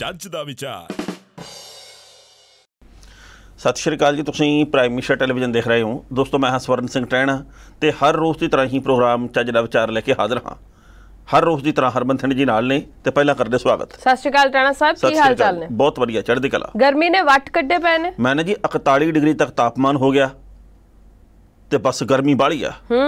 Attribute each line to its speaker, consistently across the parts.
Speaker 1: ਜੱਜ ਦਾ ਵਿਚਾਰ ਸਤਿ ਸ਼੍ਰੀ ਅਕਾਲ ਜੀ ਤੁਸੀਂ ਪ੍ਰਾਈਮ ਮਿਸ਼ਨ ਟੈਲੀਵਿਜ਼ਨ ਦੇਖ ਰਹੇ ਹੋ ਦੋਸਤੋ ਮੈਂ ਹਾਂ ਸਵਰਨ ਸਿੰਘ ਟੈਣਾ ਤੇ ਹਰ ਰੋਜ਼ ਦੀ ਤਰ੍ਹਾਂ ਹੀ ਪ੍ਰੋਗਰਾਮ ਚੱਜ ਦਾ ਵਿਚਾਰ ਲੈ ਕੇ ਹਾਜ਼ਰ ਹਾਂ ਹਰ ਰੋਜ਼ ਦੀ ਤਰ੍ਹਾਂ ਹਰਮਨ ਸਿੰਘ ਜੀ ਨਾਲ ਨੇ ਤੇ ਪਹਿਲਾਂ ਕਰਦੇ ਸਵਾਗਤ
Speaker 2: ਸਤਿ ਸ਼੍ਰੀ ਅਕਾਲ ਟੈਣਾ ਸਾਹਿਬ ਕੀ ਹਾਲ ਚਾਲ ਨੇ
Speaker 1: ਬਹੁਤ ਵਧੀਆ ਚੜ੍ਹਦੀ ਕਲਾ
Speaker 2: ਗਰਮੀ ਨੇ ਵੱਟ ਕੱਢੇ ਪੈ ਨੇ
Speaker 1: ਮੈਂ ਨਾ ਜੀ 41 ਡਿਗਰੀ ਤੱਕ ਤਾਪਮਾਨ ਹੋ ਗਿਆ ਤੇ ਬਸ ਗਰਮੀ ਬਾਲੀ ਆ ਹੂੰ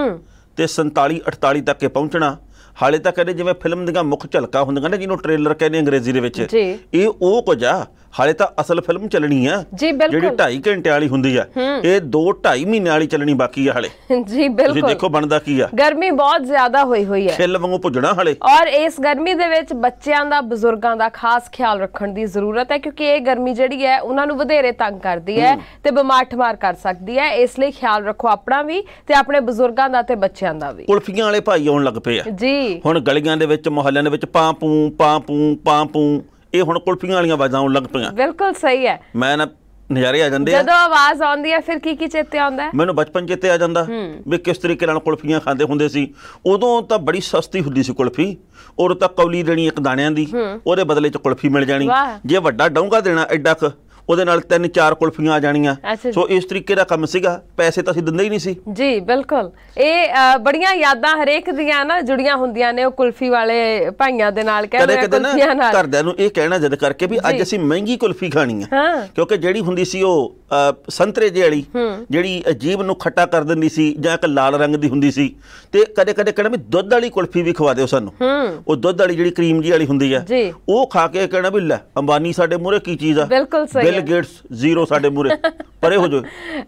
Speaker 1: ਤੇ 47 48 ਤੱਕ ਇਹ ਪਹੁੰਚਣਾ ਹਾਲੇ ਤੱਕ ਇਹਦੇ ਜਿਵੇਂ ਫਿਲਮ ਦੀਆਂ ਮੁੱਖ ਝਲਕਾਂ ਹੁੰਦੀਆਂ ਨੇ ਜਿਹਨੂੰ ਟ੍ਰੇਲਰ ਕਹਿੰਦੇ ਅੰਗਰੇਜ਼ੀ ਦੇ ਵਿੱਚ ਇਹ ਉਹ ਕੁਝ ਆ ਹਾਲੇ ਤਾਂ ਅਸਲ ਫਿਲਮ ਚੱਲਣੀ ਆ ਜਿਹੜੀ 2.5 ਘੰਟੇ ਵਾਲੀ ਹੁੰਦੀ ਆ ਇਹ 2 2.5 ਮਹੀਨੇ ਵਾਲੀ ਚੱਲਣੀ ਬਾਕੀ ਆ ਹਾਲੇ
Speaker 2: ਜੀ ਬਿਲਕੁਲ ਤੁਸੀਂ ਦੇਖੋ ਬਣਦਾ ਕੀ ਆ ਗਰਮੀ ਬਹੁਤ ਜ਼ਿਆਦਾ ਹੋਈ ਹੋਈ ਹੈ ਖਿੱਲ
Speaker 1: ਵਾਂਗੂ ਭੁੱਜਣਾ ਹਾਲੇ ਔਰ
Speaker 2: ਇਸ ਗਰਮੀ ਦੇ ਵਿੱਚ ਬੱਚਿਆਂ ਦਾ ਬਜ਼ੁਰਗਾਂ ਦਾ ਖਾਸ ਖਿਆਲ ਰੱਖਣ ਦੀ ਜ਼ਰੂਰਤ ਹੈ ਕਿਉਂਕਿ ਇਹ ਗਰਮੀ ਜਿਹੜੀ ਹੈ ਉਹਨਾਂ ਨੂੰ ਵਧੇਰੇ ਤੰਗ ਕਰਦੀ ਹੈ ਤੇ ਬਿਮਾਰ ਠਮਾਰ ਕਰ ਸਕਦੀ ਹੈ ਇਸ ਲਈ ਖਿਆਲ ਰੱਖੋ ਆਪਣਾ ਵੀ ਤੇ ਆਪਣੇ ਬਜ਼ੁਰਗਾਂ ਦਾ ਤੇ ਬੱਚਿਆਂ ਦਾ ਵੀ
Speaker 1: ਕੁਲਫੀਆਂ ਵਾਲੇ ਭਾਈ ਆਉਣ ਲੱਗ ਪਏ ਆ ਜੀ ਹੁਣ ਗਲੀਆਂ ਦੇ ਵਿੱਚ ਮੁਹੱਲਿਆਂ ਦੇ ਵਿੱਚ ਪਾਂ ਪੂ ਪਾਂ ਪੂ ਪਾਂ ਪੂ ਇਹ ਹੁਣ ਕੁਲਫੀਆਂ ਵਾਲੀਆਂ ਆਵਾਜ਼ਾਂ ਆਉਣ ਲੱਗ ਪਈਆਂ
Speaker 2: ਬਿਲਕੁਲ ਸਹੀ ਹੈ
Speaker 1: ਮੈਂ ਨਾ ਨਜ਼ਾਰੇ ਆ ਜਾਂਦੇ ਆ ਜਦੋਂ
Speaker 2: ਆਵਾਜ਼ ਆਉਂਦੀ ਹੈ ਫਿਰ ਕੀ ਕੀ ਚੇਤੇ ਆਉਂਦਾ ਹੈ
Speaker 1: ਮੈਨੂੰ ਬਚਪਨ ਚੇਤੇ ਆ ਜਾਂਦਾ ਵੀ ਕਿਸ ਤਰੀਕੇ ਨਾਲ ਕੁਲਫੀਆਂ ਖਾਂਦੇ ਹੁੰਦੇ ਸੀ ਉਦੋਂ ਤਾਂ ਬੜੀ ਸਸਤੀ ਹੁੰਦੀ ਸੀ ਕੁਲਫੀ ਔਰ ਤਾਂ ਕੌਲੀ ਦੇਣੀ ਇੱਕ ਦਾਣਿਆਂ ਦੀ ਉਹਦੇ ਬਦਲੇ ਚ ਕੁਲਫੀ ਮਿਲ ਜਾਣੀ ਜੇ ਵੱਡਾ ਡੌਂਗਾ ਦੇਣਾ ਐਡਾ ਕੁ ਉਹਦੇ ਨਾਲ ਤਿੰਨ ਚਾਰ ਕੁਲਫੀਆਂ ਆ ਜਾਣੀਆਂ ਸੋ ਇਸ ਤਰੀਕੇ ਦਾ ਕੰਮ ਸੀਗਾ ਪੈਸੇ ਤਾਂ ਅਸੀਂ ਦਿੰਦੇ ਹੀ ਨਹੀਂ ਸੀ
Speaker 2: ਜੀ ਬਿਲਕੁਲ ਇਹ ਬੜੀਆਂ ਯਾਦਾਂ ਹਰੇਕ ਦੀਆਂ ਨਾ ਜੁੜੀਆਂ ਹੁੰਦੀਆਂ ਨੇ ਉਹ ਕੁਲਫੀ ਵਾਲੇ ਭਾਈਆਂ ਦੇ ਨਾਲ ਕਹਿੰਦੇ ਕੁਲਫੀਆਂ ਨਾਲ
Speaker 1: ਕਰਦਿਆਂ ਨੂੰ ਇਹ ਕਹਿਣਾ ਜਦ ਕਰਕੇ ਵੀ ਅੱਜ ਅਸੀਂ ਮਹਿੰਗੀ ਕੁਲਫੀ ਖਾਣੀ ਆ ਕਿਉਂਕਿ ਜਿਹੜੀ ਹੁੰਦੀ ਸੀ ਉਹ ਸੰਤਰੇ ਜੇ ਵਾਲੀ ਜਿਹੜੀ ਅਜੀਬ ਨੂੰ ਖੱਟਾ ਕਰ ਦਿੰਦੀ ਸੀ ਜਾਂ ਇੱਕ ਲਾਲ ਰੰਗ ਦੀ ਹੁੰਦੀ ਸੀ ਤੇ ਕਦੇ ਕਦੇ ਕਹਿੰਦੇ ਵੀ ਦੁੱਧ ਵਾਲੀ ਕੁਲਫੀ ਵੀ ਖਵਾ ਦਿਓ ਸਾਨੂੰ ਉਹ ਦੁੱਧ ਵਾਲੀ ਜਿਹੜੀ ਕਰੀਮ ਜੀ ਵਾਲੀ ਹੁੰਦੀ ਆ ਉਹ ਖਾ ਕੇ ਕਹਿਣਾ ਵੀ ਲੈ ਅੰਬਾਨੀ ਸਾਡੇ ਮੂਹਰੇ ਕੀ ਚੀਜ਼ ਆ ਬਿਲਕੁਲ ਸਹੀ ਬਿਲ ਗੇਟਸ ਜ਼ੀਰੋ ਸਾਡੇ ਮੂਰੇ ਪਰੇ ਹੋ ਜੋ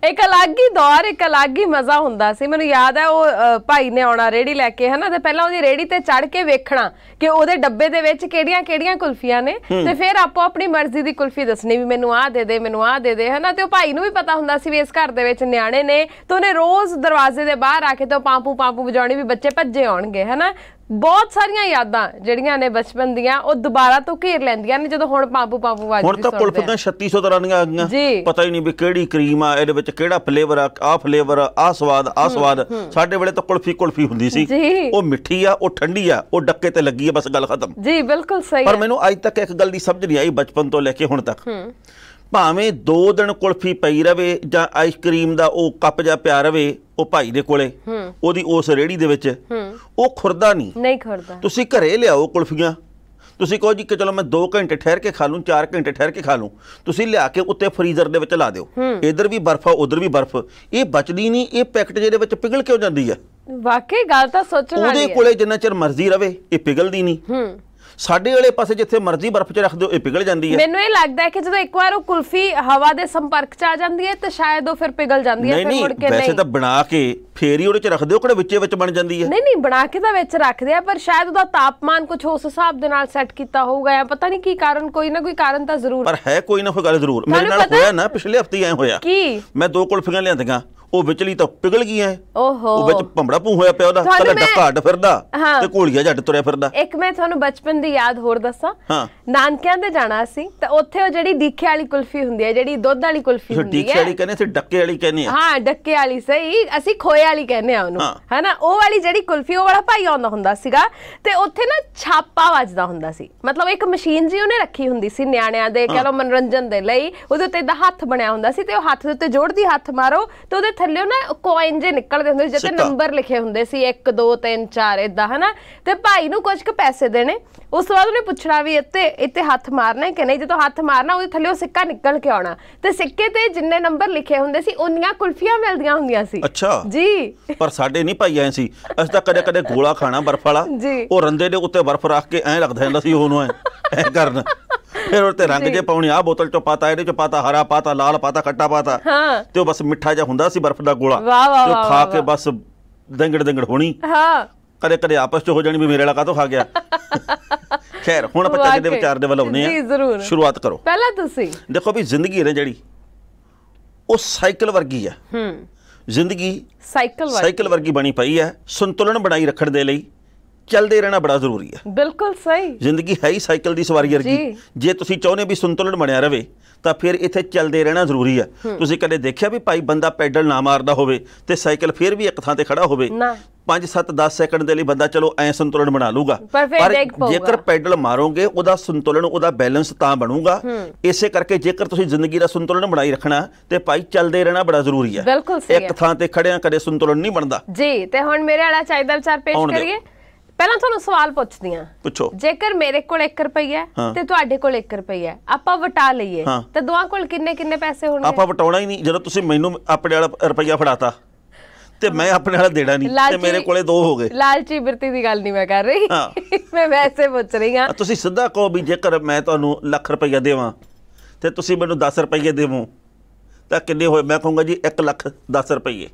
Speaker 2: ਇੱਕ ਅਲੱਗ ਹੀ ਦੌਰ ਇੱਕ ਅਲੱਗ ਹੀ ਮਜ਼ਾ ਹੁੰਦਾ ਸੀ ਮੈਨੂੰ ਯਾਦ ਹੈ ਉਹ ਭਾਈ ਨੇ ਆਉਣਾ ਰੇੜੀ ਲੈ ਕੇ ਹਨਾ ਤੇ ਪਹਿਲਾਂ ਉਹਦੀ ਰੇੜੀ ਤੇ ਚੜ ਕੇ ਵੇਖਣਾ ਕਿ ਉਹਦੇ ਡੱਬੇ ਦੇ ਵਿੱਚ ਕਿਹੜੀਆਂ ਕਿਹੜੀਆਂ ਕੁਲਫੀਆਂ ਨੇ ਤੇ ਫਿਰ ਆਪੋ ਆਪਣੀ ਮਰਜ਼ੀ ਦੀ ਕੁਲਫੀ ਦੱਸਣੀ ਵੀ ਮੈਨੂੰ ਆਹ ਦੇ ਦੇ ਮੈਨੂੰ ਆਹ ਦੇ ਦੇ ਹਨਾ ਤੇ ਉਹ ਭਾਈ ਨੂੰ ਵੀ ਪਤਾ ਹੁੰਦਾ ਸੀ ਵੀ ਇਸ ਘਰ ਦੇ ਵਿੱਚ ਨਿਆਣੇ ਨੇ ਤੇ ਉਹਨੇ ਰੋਜ਼ ਦਰਵਾਜ਼ੇ ਦੇ ਬਾਹਰ ਆ ਕੇ ਤੇ ਪਾਪੂ ਪਾਪੂ ਵਜਾਉਣੀ ਵੀ ਬੱਚੇ ਭੱਜੇ ਆਉਣਗੇ ਹਨਾ ਬਹੁਤ ਸਾਰੀਆਂ ਯਾਦਾਂ ਜਿਹੜੀਆਂ ਨੇ ਬਚਪਨ ਦੀਆਂ ਉਹ ਦੁਬਾਰਾ ਤੋਂ ਘੇਰ ਲੈਂਦੀਆਂ ਨੇ ਜਦੋਂ ਹੁਣ ਪਾਪੂ ਪਾਪੂ ਵਾਜਦੀ ਹੁਣ ਤਾਂ ਤਾਂ
Speaker 1: 3600 ਤਰ੍ਹਾਂ ਦੀਆਂ ਆ ਗਈਆਂ ਪਤਾ ਹੀ ਨਹੀਂ ਵੀ ਕਿਹੜੀ ਕਰੀਮ ਆ ਇਹਦੇ ਵਿੱਚ ਕਿਹੜਾ ਫਲੇਵਰ ਆ ਆ ਫਲੇਵਰ ਆ ਸਵਾਦ ਆ ਸਵਾਦ ਸਾਡੇ ਵੇਲੇ ਤਾਂ ਕੁਲਫੀ ਕੁਲਫੀ ਹੁੰਦੀ ਸੀ ਉਹ ਮਿੱਠੀ ਆ ਉਹ ਠੰਡੀ ਆ ਉਹ ਡੱਕੇ ਤੇ ਲੱਗੀ ਆ ਬਸ ਗੱਲ ਖਤਮ ਜੀ ਬਿਲਕੁਲ ਸਹੀ ਪਰ ਮੈਨੂੰ ਅੱਜ ਤੱਕ ਇੱਕ ਗੱਲ ਦੀ ਸਮਝ ਨਹੀਂ ਆਈ ਬਚਪਨ ਤੋਂ ਲੈ ਕੇ ਹੁਣ ਤੱਕ ਭਾਵੇਂ 2 ਦਿਨ ਕੁਲਫੀ ਪਈ ਰਵੇ ਜਾਂ ਆਈਸਕ੍ਰੀਮ ਦਾ ਉਹ ਕੱਪ ਜਾਂ ਪਿਆ ਰਵੇ ਉਹ ਭਾਈ ਦੇ ਕੋਲੇ ਉਹਦੀ ਉਸ ਰੇੜੀ ਦੇ ਵਿੱਚ ਉਹ ਖੁਰਦਾ ਨਹੀਂ
Speaker 2: ਨਹੀਂ ਖੁਰਦਾ ਤੁਸੀਂ
Speaker 1: ਘਰੇ ਲਿਆਓ ਕੁਲਫੀਆਂ ਤੁਸੀਂ ਕਹੋ ਜੀ ਕਿ ਚਲੋ ਮੈਂ 2 ਘੰਟੇ ਠਹਿਰ ਕੇ ਖਾ ਲੂੰ 4 ਘੰਟੇ ਠਹਿਰ ਕੇ ਖਾ ਲੂੰ ਤੁਸੀਂ ਲਿਆ ਕੇ ਉੱਤੇ ਫਰੀਜ਼ਰ ਦੇ ਵਿੱਚ ਲਾ ਦਿਓ ਇਧਰ ਵੀ ਬਰਫ ਆ ਉਧਰ ਵੀ ਬਰਫ ਇਹ ਬਚਦੀ ਨਹੀਂ ਇਹ ਪੈਕਟ ਜਿਹਦੇ ਵਿੱਚ ਪਿਘਲ ਕਿਉਂ ਜਾਂਦੀ ਹੈ
Speaker 2: ਵਾਕਈ ਗੱਲ ਤਾਂ ਸੋਚਣ ਵਾਲੀ ਹੈ ਉਹਦੇ ਕੋਲੇ
Speaker 1: ਜਿੰਨਾ ਚਿਰ ਮਰਜ਼ੀ ਰਵੇ ਇਹ ਪਿਘਲਦੀ ਨਹੀਂ ਹੂੰ ਸਾਡੇ ਵਾਲੇ ਪਾਸੇ ਜਿੱਥੇ ਮਰਜ਼ੀ ਬਰਫ਼ 'ਚ ਰੱਖ ਦਿਓ ਇਹ ਪਿਘਲ ਜਾਂਦੀ ਹੈ ਮੈਨੂੰ
Speaker 2: ਇਹ ਲੱਗਦਾ ਹੈ ਕਿ ਜਦੋਂ ਇੱਕ ਵਾਰ ਉਹ ਕੁਲਫੀ ਹਵਾ ਦੇ ਸੰਪਰਕ 'ਚ ਆ ਜਾਂਦੀ ਹੈ ਤਾਂ ਸ਼ਾਇਦ ਉਹ ਫਿਰ ਪਿਘਲ ਜਾਂਦੀ ਹੈ ਫਿਰ ਮੁੜ ਕੇ ਨਹੀਂ ਨਹੀਂ ਵੈਸੇ ਤਾਂ
Speaker 1: ਬਣਾ ਕੇ ਫੇਰ ਹੀ ਉਹਦੇ 'ਚ ਰੱਖ ਦਿਓ ਕਿਹੜੇ ਵਿੱਚੇ ਵਿੱਚ ਬਣ ਜਾਂਦੀ ਹੈ ਨਹੀਂ
Speaker 2: ਨਹੀਂ ਬਣਾ ਕੇ ਤਾਂ ਵਿੱਚ ਰੱਖਦੇ ਆ ਪਰ ਸ਼ਾਇਦ ਉਹਦਾ ਤਾਪਮਾਨ ਕੁਝ ਉਸ ਹਿਸਾਬ ਦੇ ਨਾਲ ਸੈੱਟ ਕੀਤਾ ਹੋਊਗਾ ਜਾਂ ਪਤਾ ਨਹੀਂ ਕੀ ਕਾਰਨ ਕੋਈ ਨਾ ਕੋਈ ਕਾਰਨ ਤਾਂ ਜ਼ਰੂਰ ਪਰ
Speaker 1: ਹੈ ਕੋਈ ਨਾ ਕੋਈ ਗੱਲ ਜ਼ਰੂਰ ਮੇਰੇ ਨਾਲ ਹੋਇਆ ਨਾ ਪਿਛਲੇ ਹਫਤੇ ਐ ਹੋਇਆ ਕੀ ਮੈਂ ਦੋ ਕੁਲਫੀਆਂ ਲਿਆਂਦੀਆਂ ਉਹ ਵਿਚਲੀ ਤਾਂ ਪਿਗਲ ਗਈਆਂ ਐ ਓਹੋ ਉਹ ਵਿੱਚ ਭੰਬੜਾ ਭੂ ਹੋਇਆ ਪਿਆ ਉਹਦਾ ਤੇ ਡੱਕਾ ਹੱਡ ਫਿਰਦਾ ਤੇ ਕੋਲੀਆਂ ਜੱਟ ਤੁਰਿਆ ਫਿਰਦਾ
Speaker 2: ਇੱਕ ਮੈਂ ਤੁਹਾਨੂੰ ਬਚਪਨ ਦੀ ਯਾਦ ਹੋਰ ਦੱਸਾਂ ਨਾਨਕਿਆਂ ਦੇ ਜਾਣਾ ਸੀ ਤਾਂ ਉੱਥੇ ਉਹ ਜਿਹੜੀ ਦੀਖੇ ਵਾਲੀ ਕੁਲਫੀ ਹੁੰਦੀ ਹੈ ਜਿਹੜੀ ਦੁੱਧ ਵਾਲੀ ਕੁਲਫੀ ਹੁੰਦੀ ਹੈ ਦੀਖੇ ਵਾਲੀ
Speaker 1: ਕਹਿੰਦੇ ਸੀ ਡੱਕੇ ਵਾਲੀ ਕਹਿੰਦੇ ਆ ਹਾਂ
Speaker 2: ਡੱਕੇ ਵਾਲੀ ਸਹੀ ਅਸੀਂ ਖੋਏ ਵਾਲੀ ਕਹਿੰਦੇ ਆ ਉਹਨੂੰ ਹੈਨਾ ਉਹ ਵਾਲੀ ਜਿਹੜੀ ਕੁਲਫੀ ਉਹ ਵਾਲਾ ਭਾਈ ਆਉਂਦਾ ਹੁੰਦਾ ਸੀਗਾ ਤੇ ਉੱਥੇ ਨਾ ਛਾਪਾ ਵੱਜਦਾ ਹੁੰਦਾ ਸੀ ਮਤਲਬ ਇੱਕ ਮਸ਼ੀਨ ਜੀ ਉਹਨੇ ਰੱਖੀ ਹੁੰਦੀ ਸੀ ਨਿਆਣਿਆਂ ਦੇ ਕਹ ਲੋ ਮਨੋਰੰਜਨ ਦੇ ਲਈ ਉਹਦੇ ਉੱਤੇ ਦਾ ਹੱਥ ਬਣਿਆ ਹੁੰਦਾ ਸੀ ਤੇ ਉਹ ਹੱਥ ਦੇ ਉੱਤੇ ਜੋੜਦੀ ਹੱਥ ਮਾਰੋ ਤੇ ਉਹਦੇ ਥੱਲੇ ਨਾ ਕੋਇਨ ਜੇ ਨਿਕਲਦੇ ਹੁੰਦੇ ਜਿੱਤੇ ਨੰਬਰ ਲਿਖੇ ਹੁੰਦੇ ਸੀ 1 2 3 4 ਇਦਾਂ ਹਨਾ ਤੇ ਭਾਈ ਨੂੰ ਕੁਝ ਕੁ ਪੈਸੇ ਦੇਣੇ ਉਸ ਤੋਂ ਬਾਅਦ ਉਹਨੇ ਪੁੱਛਣਾ ਵੀ ਇੱਥੇ ਇੱਥੇ ਹੱਥ ਮਾਰਨਾ ਹੈ ਕਿ ਨਹੀਂ ਜਦੋਂ ਹੱਥ ਮਾਰਨਾ ਉਹਦੇ ਥੱਲੇ ਉਹ ਸਿੱਕਾ ਨਿਕਲ ਕੇ ਆਉਣਾ ਤੇ ਸਿੱਕੇ ਤੇ ਜਿੰਨੇ ਨੰਬਰ ਲਿਖੇ ਹੁੰਦੇ ਸੀ ਉਹਨੀਆਂ ਕੁਲਫੀਆਂ ਮਿਲਦੀਆਂ ਹੁੰਦੀਆਂ ਸੀ ਅੱਛਾ ਜੀ
Speaker 1: ਪਰ ਸਾਡੇ ਨਹੀਂ ਭਾਈ ਐ ਸੀ ਅਸੀਂ ਤਾਂ ਕਦੇ ਕਦੇ ਗੋਲਾ ਖਾਣਾ ਬਰਫ ਵਾਲਾ ਉਹ ਰੰਦੇ ਦੇ ਉੱਤੇ ਬਰਫ ਰੱਖ ਕੇ ਐਂ ਲੱਗਦਾ ਜਾਂਦਾ ਸੀ ਉਹਨੂੰ ਐ ਐ ਕਰਨ ਫਿਰ ਤੇ ਰੰਗ ਜੇ ਪਾਉਣੀ ਆ ਬੋਤਲ ਚੋਂ ਪਾਤਾ ਇਹਦੇ ਚੋਂ ਪਾਤਾ ਹਰਾ ਪਾਤਾ ਲਾਲ ਪਾਤਾ ਖੱਟਾ ਪਾਤਾ ਤੇ ਉਹ ਬਸ ਮਿੱਠਾ ਜਿਹਾ ਹੁੰਦਾ ਸੀ ਬਰਫ਼ ਦਾ ਗੋਲਾ ਜੋ ਖਾ ਕੇ ਬਸ ਦੰਗੜ ਦੰਗੜ ਹੋਣੀ ਹਾਂ ਕਦੇ ਕਦੇ ਆਪਸ ਚ ਹੋ ਜਾਣੀ ਵੀ ਮੇਰੇ ਵਾਲਾ ਤੋਂ ਖਾ ਗਿਆ ਖੈਰ ਹੁਣ ਆਪਾਂ ਚੱਜ ਦੇ ਵਿਚਾਰ ਦੇ ਵੱਲ ਆਉਨੇ ਆ ਜੀ ਜ਼ਰੂਰ ਸ਼ੁਰੂਆਤ ਕਰੋ
Speaker 2: ਪਹਿਲਾਂ ਤੁਸੀਂ
Speaker 1: ਦੇਖੋ ਵੀ ਜ਼ਿੰਦਗੀ ਹੈ ਜਿਹੜੀ ਉਹ ਸਾਈਕਲ ਵਰਗੀ ਆ ਹੂੰ ਜ਼ਿੰਦਗੀ
Speaker 2: ਸਾਈਕਲ ਵਰਗੀ ਸਾਈਕਲ
Speaker 1: ਵਰਗੀ ਬਣੀ ਪਈ ਆ ਸੰਤੁਲਨ ਬਣਾਈ ਰੱਖਣ ਦੇ ਲਈ ਚੱਲਦੇ ਰਹਿਣਾ ਬੜਾ ਜ਼ਰੂਰੀ ਹੈ
Speaker 2: ਬਿਲਕੁਲ ਸਹੀ
Speaker 1: ਜ਼ਿੰਦਗੀ ਹੈ ਹੀ ਸਾਈਕਲ ਦੀ ਸਵਾਰੀ ਵਰਗੀ ਜੇ ਤੁਸੀਂ ਚਾਹੁੰਦੇ ਵੀ ਸੰਤੁਲਨ ਬਣਿਆ ਰਵੇ ਤਾਂ ਫਿਰ ਇੱਥੇ ਚੱਲਦੇ ਰਹਿਣਾ ਜ਼ਰੂਰੀ ਹੈ ਤੁਸੀਂ ਕਦੇ ਦੇਖਿਆ ਵੀ ਭਾਈ ਬੰਦਾ ਪੈਡਲ ਨਾ ਮਾਰਦਾ ਹੋਵੇ ਤੇ ਸਾਈਕਲ ਫਿਰ ਵੀ ਇੱਕ ਥਾਂ ਤੇ ਖੜਾ ਹੋਵੇ ਨਾ 5 7 10 ਸੈਕਿੰਡ ਦੇ ਲਈ ਬੰਦਾ ਚਲੋ ਐ ਸੰਤੁਲਨ ਬਣਾ ਲੂਗਾ ਪਰ ਜੇਕਰ ਪੈਡਲ ਮਾਰੋਗੇ ਉਹਦਾ ਸੰਤੁਲਨ ਉਹਦਾ ਬੈਲੈਂਸ ਤਾਂ ਬਣੂਗਾ ਇਸੇ ਕਰਕੇ ਜੇਕਰ ਤੁਸੀਂ ਜ਼ਿੰਦਗੀ ਦਾ ਸੰਤੁਲਨ ਬਣਾਈ ਰੱਖਣਾ ਤੇ ਭਾਈ ਚੱਲਦੇ ਰਹਿਣਾ ਬੜਾ ਜ਼ਰੂਰੀ ਹੈ ਇੱਕ ਥਾਂ ਤੇ ਖੜਿਆਂ ਕਦੇ ਸੰਤੁਲਨ ਨਹੀਂ ਬਣਦਾ
Speaker 2: ਜੀ ਤੇ ਹੁਣ ਮੇਰੇ ਵਾਲਾ ਚਾਹੀਦਾ ਵਿਚਾਰ ਪੇਸ਼ ਕਰੀਏ ਪਹਿਲਾਂ ਤੁਹਾਨੂੰ ਸਵਾਲ ਪੁੱਛਦੀ ਆ ਪੁੱਛੋ ਜੇਕਰ ਮੇਰੇ ਕੋਲ 1 ਰੁਪਈਆ ਤੇ ਤੁਹਾਡੇ ਕੋਲ 1 ਰੁਪਈਆ ਆਪਾਂ ਵਟਾ ਲਈਏ ਤਾਂ ਦੋਹਾਂ ਕੋਲ ਕਿੰਨੇ ਕਿੰਨੇ ਪੈਸੇ ਹੋਣਗੇ ਆਪਾਂ
Speaker 1: ਵਟਾਉਣਾ ਹੀ ਨਹੀਂ ਜਦੋਂ ਤੁਸੀਂ ਮੈਨੂੰ ਆਪਣੇ ਵਾਲਾ ਰੁਪਈਆ ਫੜਾਤਾ ਤੇ ਮੈਂ ਆਪਣੇ ਵਾਲਾ ਦੇਣਾ ਨਹੀਂ ਤੇ ਮੇਰੇ ਕੋਲੇ ਦੋ ਹੋ ਗਏ
Speaker 2: ਲਾਲਚੀ ਬਿਰਤੀ ਦੀ ਗੱਲ ਨਹੀਂ ਮੈਂ ਕਰ ਰਹੀ ਮੈਂ ਵੈਸੇ ਪੁੱਛ ਰਹੀ ਆ
Speaker 1: ਤੁਸੀਂ ਸਿੱਧਾ ਕਹੋ ਵੀ ਜੇਕਰ ਮੈਂ ਤੁਹਾਨੂੰ ਲੱਖ ਰੁਪਈਆ ਦੇਵਾਂ ਤੇ ਤੁਸੀਂ ਮੈਨੂੰ 10 ਰੁਪਈਏ ਦੇਵੋ ਤਾਂ ਕਿੰਨੇ ਹੋਏ ਮੈਂ ਕਹੂੰਗਾ ਜੀ 1 ਲੱਖ 10 ਰੁਪਈਏ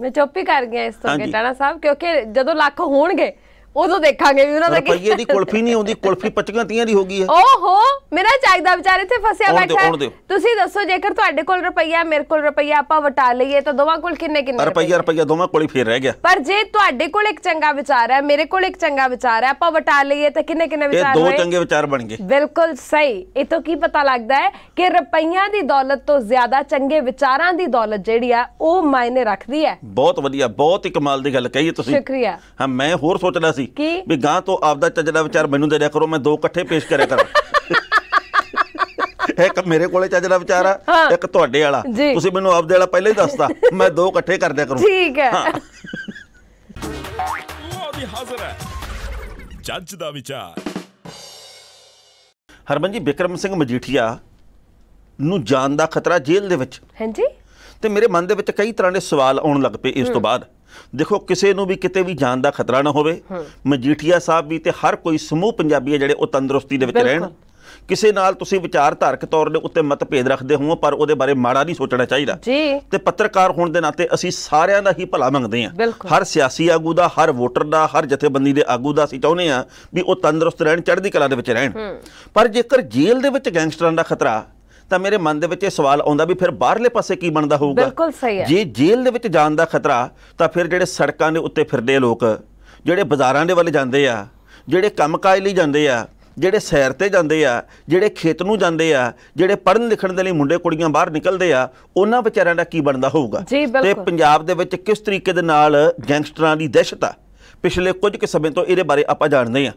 Speaker 2: ਮੈਂ ਚੁੱਪ ਹੀ ਕਰ ਗਿਆ ਇਸ ਤੋਂ ਟਾਣਾ ਸਾਹਿਬ ਕਿਉਂਕਿ ਜਦੋਂ ਲੱਖ ਹੋਣਗੇ ਉਦੋਂ ਦੇਖਾਂਗੇ ਵੀ ਉਹਨਾਂ ਦਾ ਰੁਪਈਏ ਦੀ ਕੁਲਫੀ
Speaker 1: ਨਹੀਂ ਆਉਂਦੀ ਕੁਲਫੀ 25 ਤੀਆਂ ਦੀ ਹੋ ਗਈ ਹੈ
Speaker 2: ਓਹੋ ਮੇਰਾ ਚਾਹੀਦਾ ਵਿਚਾਰ ਇੱਥੇ ਫਸਿਆ ਬੈਠਾ ਤੁਸੀਂ ਦੱਸੋ ਜੇਕਰ ਤੁਹਾਡੇ ਕੋਲ ਰੁਪਈਆ ਮੇਰੇ ਕੋਲ ਰੁਪਈਆ ਆਪਾਂ ਵਟਾ ਲਈਏ ਤਾਂ ਦੋਵਾਂ ਕੋਲ ਕਿੰਨੇ ਕਿੰਨੇ ਰੁਪਈਆ
Speaker 1: ਰੁਪਈਆ ਦੋਵਾਂ ਕੋਲ ਹੀ ਫੇਰ ਰਹਿ ਗਿਆ
Speaker 2: ਪਰ ਜੇ ਤੁਹਾਡੇ ਕੋਲ ਇੱਕ ਚੰਗਾ ਵਿਚਾਰ ਹੈ ਮੇਰੇ ਕੋਲ ਇੱਕ ਚੰਗਾ ਵਿਚਾਰ ਹੈ ਆਪਾਂ ਵਟਾ ਲਈਏ ਤਾਂ ਕਿੰਨੇ ਕਿੰਨੇ ਵਿਚਾਰ ਹੋਏ ਇਹ ਦੋ ਚੰਗੇ ਵਿਚਾਰ ਬਣ ਗਏ ਬਿਲਕੁਲ ਸਹੀ ਇਹ ਤੋਂ ਕੀ ਪਤਾ ਲੱਗਦਾ ਹੈ ਕਿ ਰੁਪਈਆ ਦੀ ਦੌਲਤ ਤੋਂ ਜ਼ਿਆਦਾ ਚੰਗੇ ਵਿਚਾਰਾਂ ਦੀ ਦੌਲਤ ਜਿਹੜੀ ਆ ਉਹ ਮਾਇਨੇ ਰੱਖਦੀ ਹੈ
Speaker 1: ਬਹੁਤ ਵਧੀਆ ਬਹੁਤ ਹੀ ਕਮਾਲ ਦੀ ਗੱਲ ਕਹੀ ਤੁਸੀਂ ਸ਼ੁਕਰੀਆ ਹਾਂ ਮੈਂ ਹੋਰ ਸੋਚ ਸੀ ਵੀ ਗਾਂ ਤੋਂ ਆਪਦਾ ਤਜਰਬਾ ਵਿਚਾਰ ਮੈਨੂੰ ਦੇ ਦਿਆ ਕਰੋ ਮੈਂ ਦੋ ਇਕੱਠੇ ਪੇਸ਼ ਕਰਿਆ ਕਰਾਂ ਇੱਕ ਮੇਰੇ ਕੋਲੇ ਤਜਰਬਾ ਵਿਚਾਰ ਆ ਇੱਕ ਤੁਹਾਡੇ ਵਾਲਾ ਤੁਸੀਂ ਮੈਨੂੰ ਆਪਦੇ ਵਾਲਾ ਪਹਿਲਾਂ ਹੀ ਦੱਸਤਾ ਮੈਂ ਦੋ ਇਕੱਠੇ ਕਰ ਦਿਆ ਕਰੂੰ ਠੀਕ ਹੈ ਉਹ ਹਾਜ਼ਰ ਹੈ ਜੱਜ ਦਾ ਵਿਚਾਰ ਹਰਮਨ ਜੀ ਸਿੰਘ ਮਜੀਠੀਆ ਨੂੰ ਜਾਨ ਦਾ ਖਤਰਾ ਜੇਲ੍ਹ ਦੇ ਵਿੱਚ ਹਾਂਜੀ ਤੇ ਮੇਰੇ ਮਨ ਦੇ ਵਿੱਚ ਕਈ ਤਰ੍ਹਾਂ ਦੇ ਸਵਾਲ ਆਉਣ ਲੱਗ ਪਏ ਇਸ ਤੋਂ ਬਾਅਦ ਦੇਖੋ ਕਿਸੇ ਨੂੰ ਵੀ ਕਿਤੇ ਵੀ ਜਾਣ ਦਾ ਖਤਰਾ ਨਾ ਹੋਵੇ ਮਜੀਠੀਆ ਸਾਹਿਬ ਵੀ ਤੇ ਹਰ ਕੋਈ ਸਮੂਹ ਪੰਜਾਬੀ ਜਿਹੜੇ ਉਹ ਤੰਦਰੁਸਤੀ ਦੇ ਵਿੱਚ ਰਹਿਣ ਕਿਸੇ ਨਾਲ ਤੁਸੀਂ ਵਿਚਾਰਧਾਰਕ ਤੌਰ ਦੇ ਉੱਤੇ ਮਤਭੇਦ ਰੱਖਦੇ ਹੋ ਪਰ ਉਹਦੇ ਬਾਰੇ ਮਾੜਾ ਨਹੀਂ ਸੋਚਣਾ ਚਾਹੀਦਾ ਤੇ ਪੱਤਰਕਾਰ ਹੋਣ ਦੇ ਨਾਤੇ ਅਸੀਂ ਸਾਰਿਆਂ ਦਾ ਹੀ ਭਲਾ ਮੰਗਦੇ ਹਾਂ ਹਰ ਸਿਆਸੀ ਆਗੂ ਦਾ ਹਰ ਵੋਟਰ ਦਾ ਹਰ ਜਥੇਬੰਦੀ ਦੇ ਆਗੂ ਦਾ ਅਸੀਂ ਚਾਹੁੰਦੇ ਹਾਂ ਵੀ ਉਹ ਤੰਦਰੁਸਤ ਰਹਿਣ ਚੜ੍ਹਦੀ ਕਲਾ ਦੇ ਵਿੱਚ ਰਹਿਣ ਪਰ ਜੇਕਰ ਜੇਲ੍ਹ ਦੇ ਵਿੱਚ ਗੈਂਗਸਟਰਾਂ ਦਾ ਖਤਰਾ ਤਾਂ ਮੇਰੇ ਮਨ ਦੇ ਵਿੱਚ ਇਹ ਸਵਾਲ ਆਉਂਦਾ ਵੀ ਫਿਰ ਬਾਹਰਲੇ ਪਾਸੇ ਕੀ ਬਣਦਾ ਹੋਊਗਾ ਬਿਲਕੁਲ ਸਹੀ ਹੈ ਜੇ ਜੇਲ੍ਹ ਦੇ ਵਿੱਚ ਜਾਣ ਦਾ ਖਤਰਾ ਤਾਂ ਫਿਰ ਜਿਹੜੇ ਸੜਕਾਂ ਦੇ ਉੱਤੇ ਫਿਰਦੇ ਲੋਕ ਜਿਹੜੇ ਬਾਜ਼ਾਰਾਂ ਦੇ ਵੱਲ ਜਾਂਦੇ ਆ ਜਿਹੜੇ ਕੰਮਕਾਜ ਲਈ ਜਾਂਦੇ ਆ ਜਿਹੜੇ ਸੈਰ ਤੇ ਜਾਂਦੇ ਆ ਜਿਹੜੇ ਖੇਤ ਨੂੰ ਜਾਂਦੇ ਆ ਜਿਹੜੇ ਪੜਨ ਲਿਖਣ ਦੇ ਲਈ ਮੁੰਡੇ ਕੁੜੀਆਂ ਬਾਹਰ ਨਿਕਲਦੇ ਆ ਉਹਨਾਂ ਵਿਚਾਰਿਆਂ ਦਾ ਕੀ ਬਣਦਾ ਹੋਊਗਾ ਤੇ ਪੰਜਾਬ ਦੇ ਵਿੱਚ ਕਿਸ ਤਰੀਕੇ ਦੇ ਨਾਲ ਗੈਂਗਸਟਰਾਂ ਦੀ ਦਹਿਸ਼ਤ ਆ ਪਿਛਲੇ ਕੁਝ ਕਿ ਸਮੇਂ ਤੋਂ ਇਹਦੇ ਬਾਰੇ ਆਪਾਂ ਜਾਣਦੇ ਆ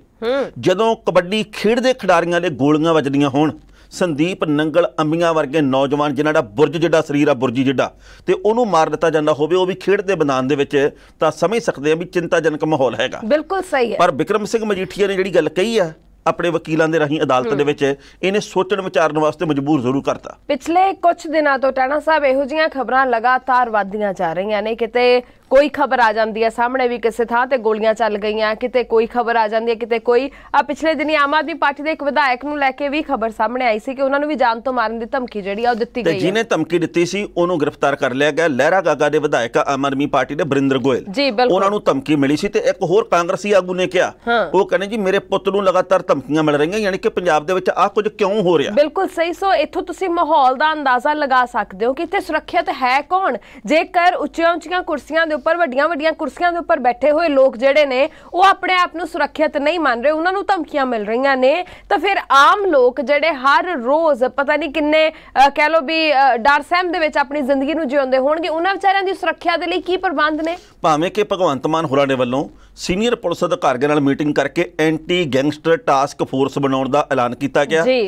Speaker 1: ਜਦੋਂ ਕਬੱਡੀ ਖੇਡਦੇ ਖਿਡਾਰੀਆਂ ਦੇ ਗੋਲੀਆਂ ਵੱਜਦੀਆਂ ਹੋਣ ਸੰਦੀਪ ਨੰਗਲ ਅੰਮੀਆਂ ਵਰਗੇ ਨੌਜਵਾਨ ਜਿਨ੍ਹਾਂ ਦਾ ਬੁਰਜ ਜਿੱਡਾ ਸਰੀਰ ਆ ਬੁਰਜੀ ਜਿੱਡਾ ਤੇ ਉਹਨੂੰ ਮਾਰ ਦਿੱਤਾ ਜਾਂਦਾ ਹੋਵੇ ਉਹ ਵੀ ਖੇਡ ਦੇ ਮੈਦਾਨ ਦੇ ਵਿੱਚ ਤਾਂ ਸਮਝ ਸਕਦੇ ਆ ਵੀ ਚਿੰਤਾਜਨਕ ਮਾਹੌਲ ਹੈਗਾ
Speaker 2: ਬਿਲਕੁਲ ਸਹੀ ਹੈ ਪਰ
Speaker 1: ਵਿਕਰਮ ਸਿੰਘ ਮਜੀਠੀਆ ਨੇ ਜਿਹੜੀ ਗੱਲ ਕਹੀ ਆ ਆਪਣੇ ਵਕੀਲਾਂ ਦੇ ਰਾਹੀਂ ਅਦਾਲਤ ਦੇ ਵਿੱਚ ਇਹਨੇ ਸੋਚਣ ਵਿਚਾਰਨ ਵਾਸਤੇ ਮਜਬੂਰ ਜ਼ਰੂਰ ਕਰਤਾ
Speaker 2: ਪਿਛਲੇ ਕੁਝ ਦਿਨਾਂ ਤੋਂ ਟਾਣਾ ਸਾਹਿਬ ਇਹੋ ਜੀਆਂ ਖਬਰਾਂ ਲਗਾਤਾਰ ਵਧਦੀਆਂ ਜਾ ਰਹੀਆਂ ਨੇ ਕਿਤੇ ਕੋਈ ਖਬਰ ਆ ਜਾਂਦੀ ਹੈ ਸਾਹਮਣੇ ਵੀ ਕਿਸੇ ਥਾਂ ਤੇ ਗੋਲੀਆਂ ਚੱਲ ਗਈਆਂ ਕਿਤੇ ਕੋਈ ਖਬਰ ਆ ਜਾਂਦੀ ਹੈ ਕਿਤੇ ਕੋਈ ਆ ਪਿਛਲੇ ਦਿਨੀ ਆਮ ਆਦਮੀ ਪਾਰਟੀ ਦੇ ਇੱਕ ਵਿਧਾਇਕ ਨੂੰ ਲੈ ਕੇ ਵੀ ਖਬਰ ਸਾਹਮਣੇ ਆਈ ਸੀ ਕਿ ਉਹਨਾਂ ਨੂੰ ਵੀ ਜਾਨ ਤੋਂ ਮਾਰਨ ਦੀ ਧਮਕੀ ਜਿਹੜੀ ਆ ਉਹ ਦਿੱਤੀ ਗਈ ਹੈ ਜਿਹਨੇ
Speaker 1: ਧਮਕੀ ਦਿੱਤੀ ਸੀ ਉਹਨੂੰ ਗ੍ਰਿਫਤਾਰ ਕਰ ਲਿਆ ਗਿਆ ਲਹਿਰਾ ਗਾਗਾ ਦੇ ਵਿਧਾਇਕ ਆਮ ਆਦਮੀ ਪਾਰਟੀ ਦੇ ਬਰਿੰਦਰ ਗੋਇਲ ਉਹਨਾਂ ਨੂੰ ਧਮਕੀ ਮਿਲੀ ਸੀ ਤੇ ਇੱਕ ਹੋਰ ਕਾਂਗਰਸੀ ਆਗੂ ਨੇ ਕਿਹਾ ਉਹ ਕਹਿੰਦੇ ਜੀ ਮੇਰੇ ਪੁੱਤ ਨੂੰ ਲਗਾਤਾਰ ਧਮਕੀਆਂ ਮਿਲ ਰਹੀਆਂ ਯਾਨੀ ਕਿ ਪੰਜਾਬ ਦੇ ਵਿੱਚ ਆ ਕੁਝ ਕਿਉਂ ਹੋ ਰਿਹਾ
Speaker 2: ਬਿਲਕੁਲ ਸਹੀ ਸੋ ਇੱਥੋਂ ਤੁਸੀਂ ਮਾਹੌਲ ਦਾ ਅੰਦਾਜ਼ਾ ਲਗਾ ਸਕਦੇ ਹੋ ਕਿ ਇੱਥੇ ਸੁਰੱਖਿਅਤ ਹੈ ਕੌਣ ਜੇਕਰ ਉੱਚੀਆਂ ਉੱਚੀਆਂ ਕੁਰਸੀਆਂ ਦੇ ਉੱਪਰ ਵੱਡੀਆਂ ਵੱਡੀਆਂ ਕੁਰਸੀਆਂ ਦੇ ਉੱਪਰ ਬੈਠੇ ਹੋਏ ਲੋਕ ਜਿਹੜੇ ਨੇ ਉਹ ਆਪਣੇ ਆਪ ਨੂੰ ਸੁਰੱਖਿਅਤ ਨਹੀਂ ਮੰਨ ਰਹੇ ਉਹਨਾਂ ਨੂੰ ਧਮਕੀਆਂ ਮਿਲ ਰਹੀਆਂ ਨੇ ਤਾਂ ਫਿਰ ਆਮ ਲੋਕ ਜਿਹੜੇ ਹਰ ਰੋਜ਼ ਪਤਾ ਨਹੀਂ ਕਿੰਨੇ ਕਹਿ ਲੋ ਵੀ ਡਰ ਸਹਿਮ ਦੇ ਵਿੱਚ ਆਪਣੀ ਜ਼ਿੰਦਗੀ ਨੂੰ ਜਿਉਂਦੇ ਹੋਣਗੇ ਉਹਨਾਂ ਵਿਚਾਰਿਆਂ ਦੀ ਸੁਰੱਖਿਆ ਦੇ ਲਈ ਕੀ ਪ੍ਰਬੰਧ ਨੇ
Speaker 1: ਭਾਵੇਂ ਕਿ ਭਗਵੰਤ ਮਾਨ ਹੋਰਾਂ ਦੇ ਵੱਲੋਂ ਸੀਨੀਅਰ ਪੁਲਿਸ ਅਧਿਕਾਰੀਆਂ ਨਾਲ ਮੀਟਿੰਗ ਕਰਕੇ ਐਂਟੀ ਗੈਂਗਸਟਰ ਟਾਸਕ ਫੋਰਸ ਬਣਾਉਣ ਦਾ ਐਲਾਨ ਕੀਤਾ ਗਿਆ ਜੀ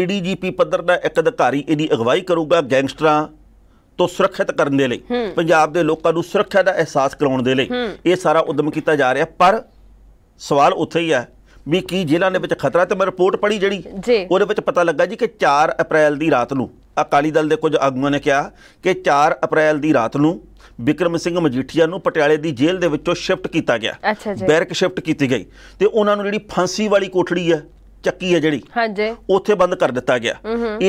Speaker 1: ਏਡੀਜੀਪੀ ਪੱਧਰ ਦਾ ਇੱਕ ਅਧਿਕਾਰੀ ਇਹਦੀ ਅਗਵਾਈ ਕਰੂਗਾ ਗੈਂਗਸਟਰਾਂ ਤੋਂ ਸੁਰੱਖਿਅਤ ਕਰਨ ਦੇ ਲਈ ਪੰਜਾਬ ਦੇ ਲੋਕਾਂ ਨੂੰ ਸੁਰੱਖਿਆ ਦਾ ਅਹਿਸਾਸ ਕਰਾਉਣ ਦੇ ਲਈ ਇਹ ਸਾਰਾ ਉਦਮ ਕੀਤਾ ਜਾ ਰਿਹਾ ਪਰ ਸਵਾਲ ਉੱਥੇ ਹੀ ਹੈ ਵੀ ਕੀ ਜ਼ਿਲ੍ਹਾ ਦੇ ਵਿੱਚ ਖਤਰਾ ਤੇ ਮੈਂ ਰਿਪੋਰਟ ਪੜ੍ਹੀ ਜਿਹੜੀ ਉਹਦੇ ਵਿੱਚ ਪਤਾ ਲੱਗਾ ਜੀ ਕਿ 4 ਅਪ੍ਰੈਲ ਦੀ ਰਾਤ ਨੂੰ ਅਕਾਲੀ ਦਲ ਦੇ ਕੁਝ ਆਗੂਆਂ ਨੇ ਕਿਹਾ ਕਿ 4 ਅਪ੍ਰੈਲ ਦੀ ਰਾਤ ਨੂੰ ਬਿਕਰਮ ਸਿੰਘ ਮਜੀਠੀਆ ਨੂੰ ਪਟਿਆਲੇ ਦੀ ਜੇਲ੍ਹ ਦੇ ਵਿੱਚੋਂ ਸ਼ਿਫਟ ਕੀਤਾ ਗਿਆ ਬੈਰਕ ਸ਼ਿਫਟ ਕੀਤੀ ਗਈ ਤੇ ਉਹਨਾਂ ਨੂੰ ਜਿਹੜੀ ਫਾਂਸੀ ਵਾਲੀ ਕੋਠੜੀ ਹੈ ਚੱਕੀ ਹੈ ਜਿਹੜੀ ਹਾਂਜੀ ਉੱਥੇ ਬੰਦ ਕਰ ਦਿੱਤਾ ਗਿਆ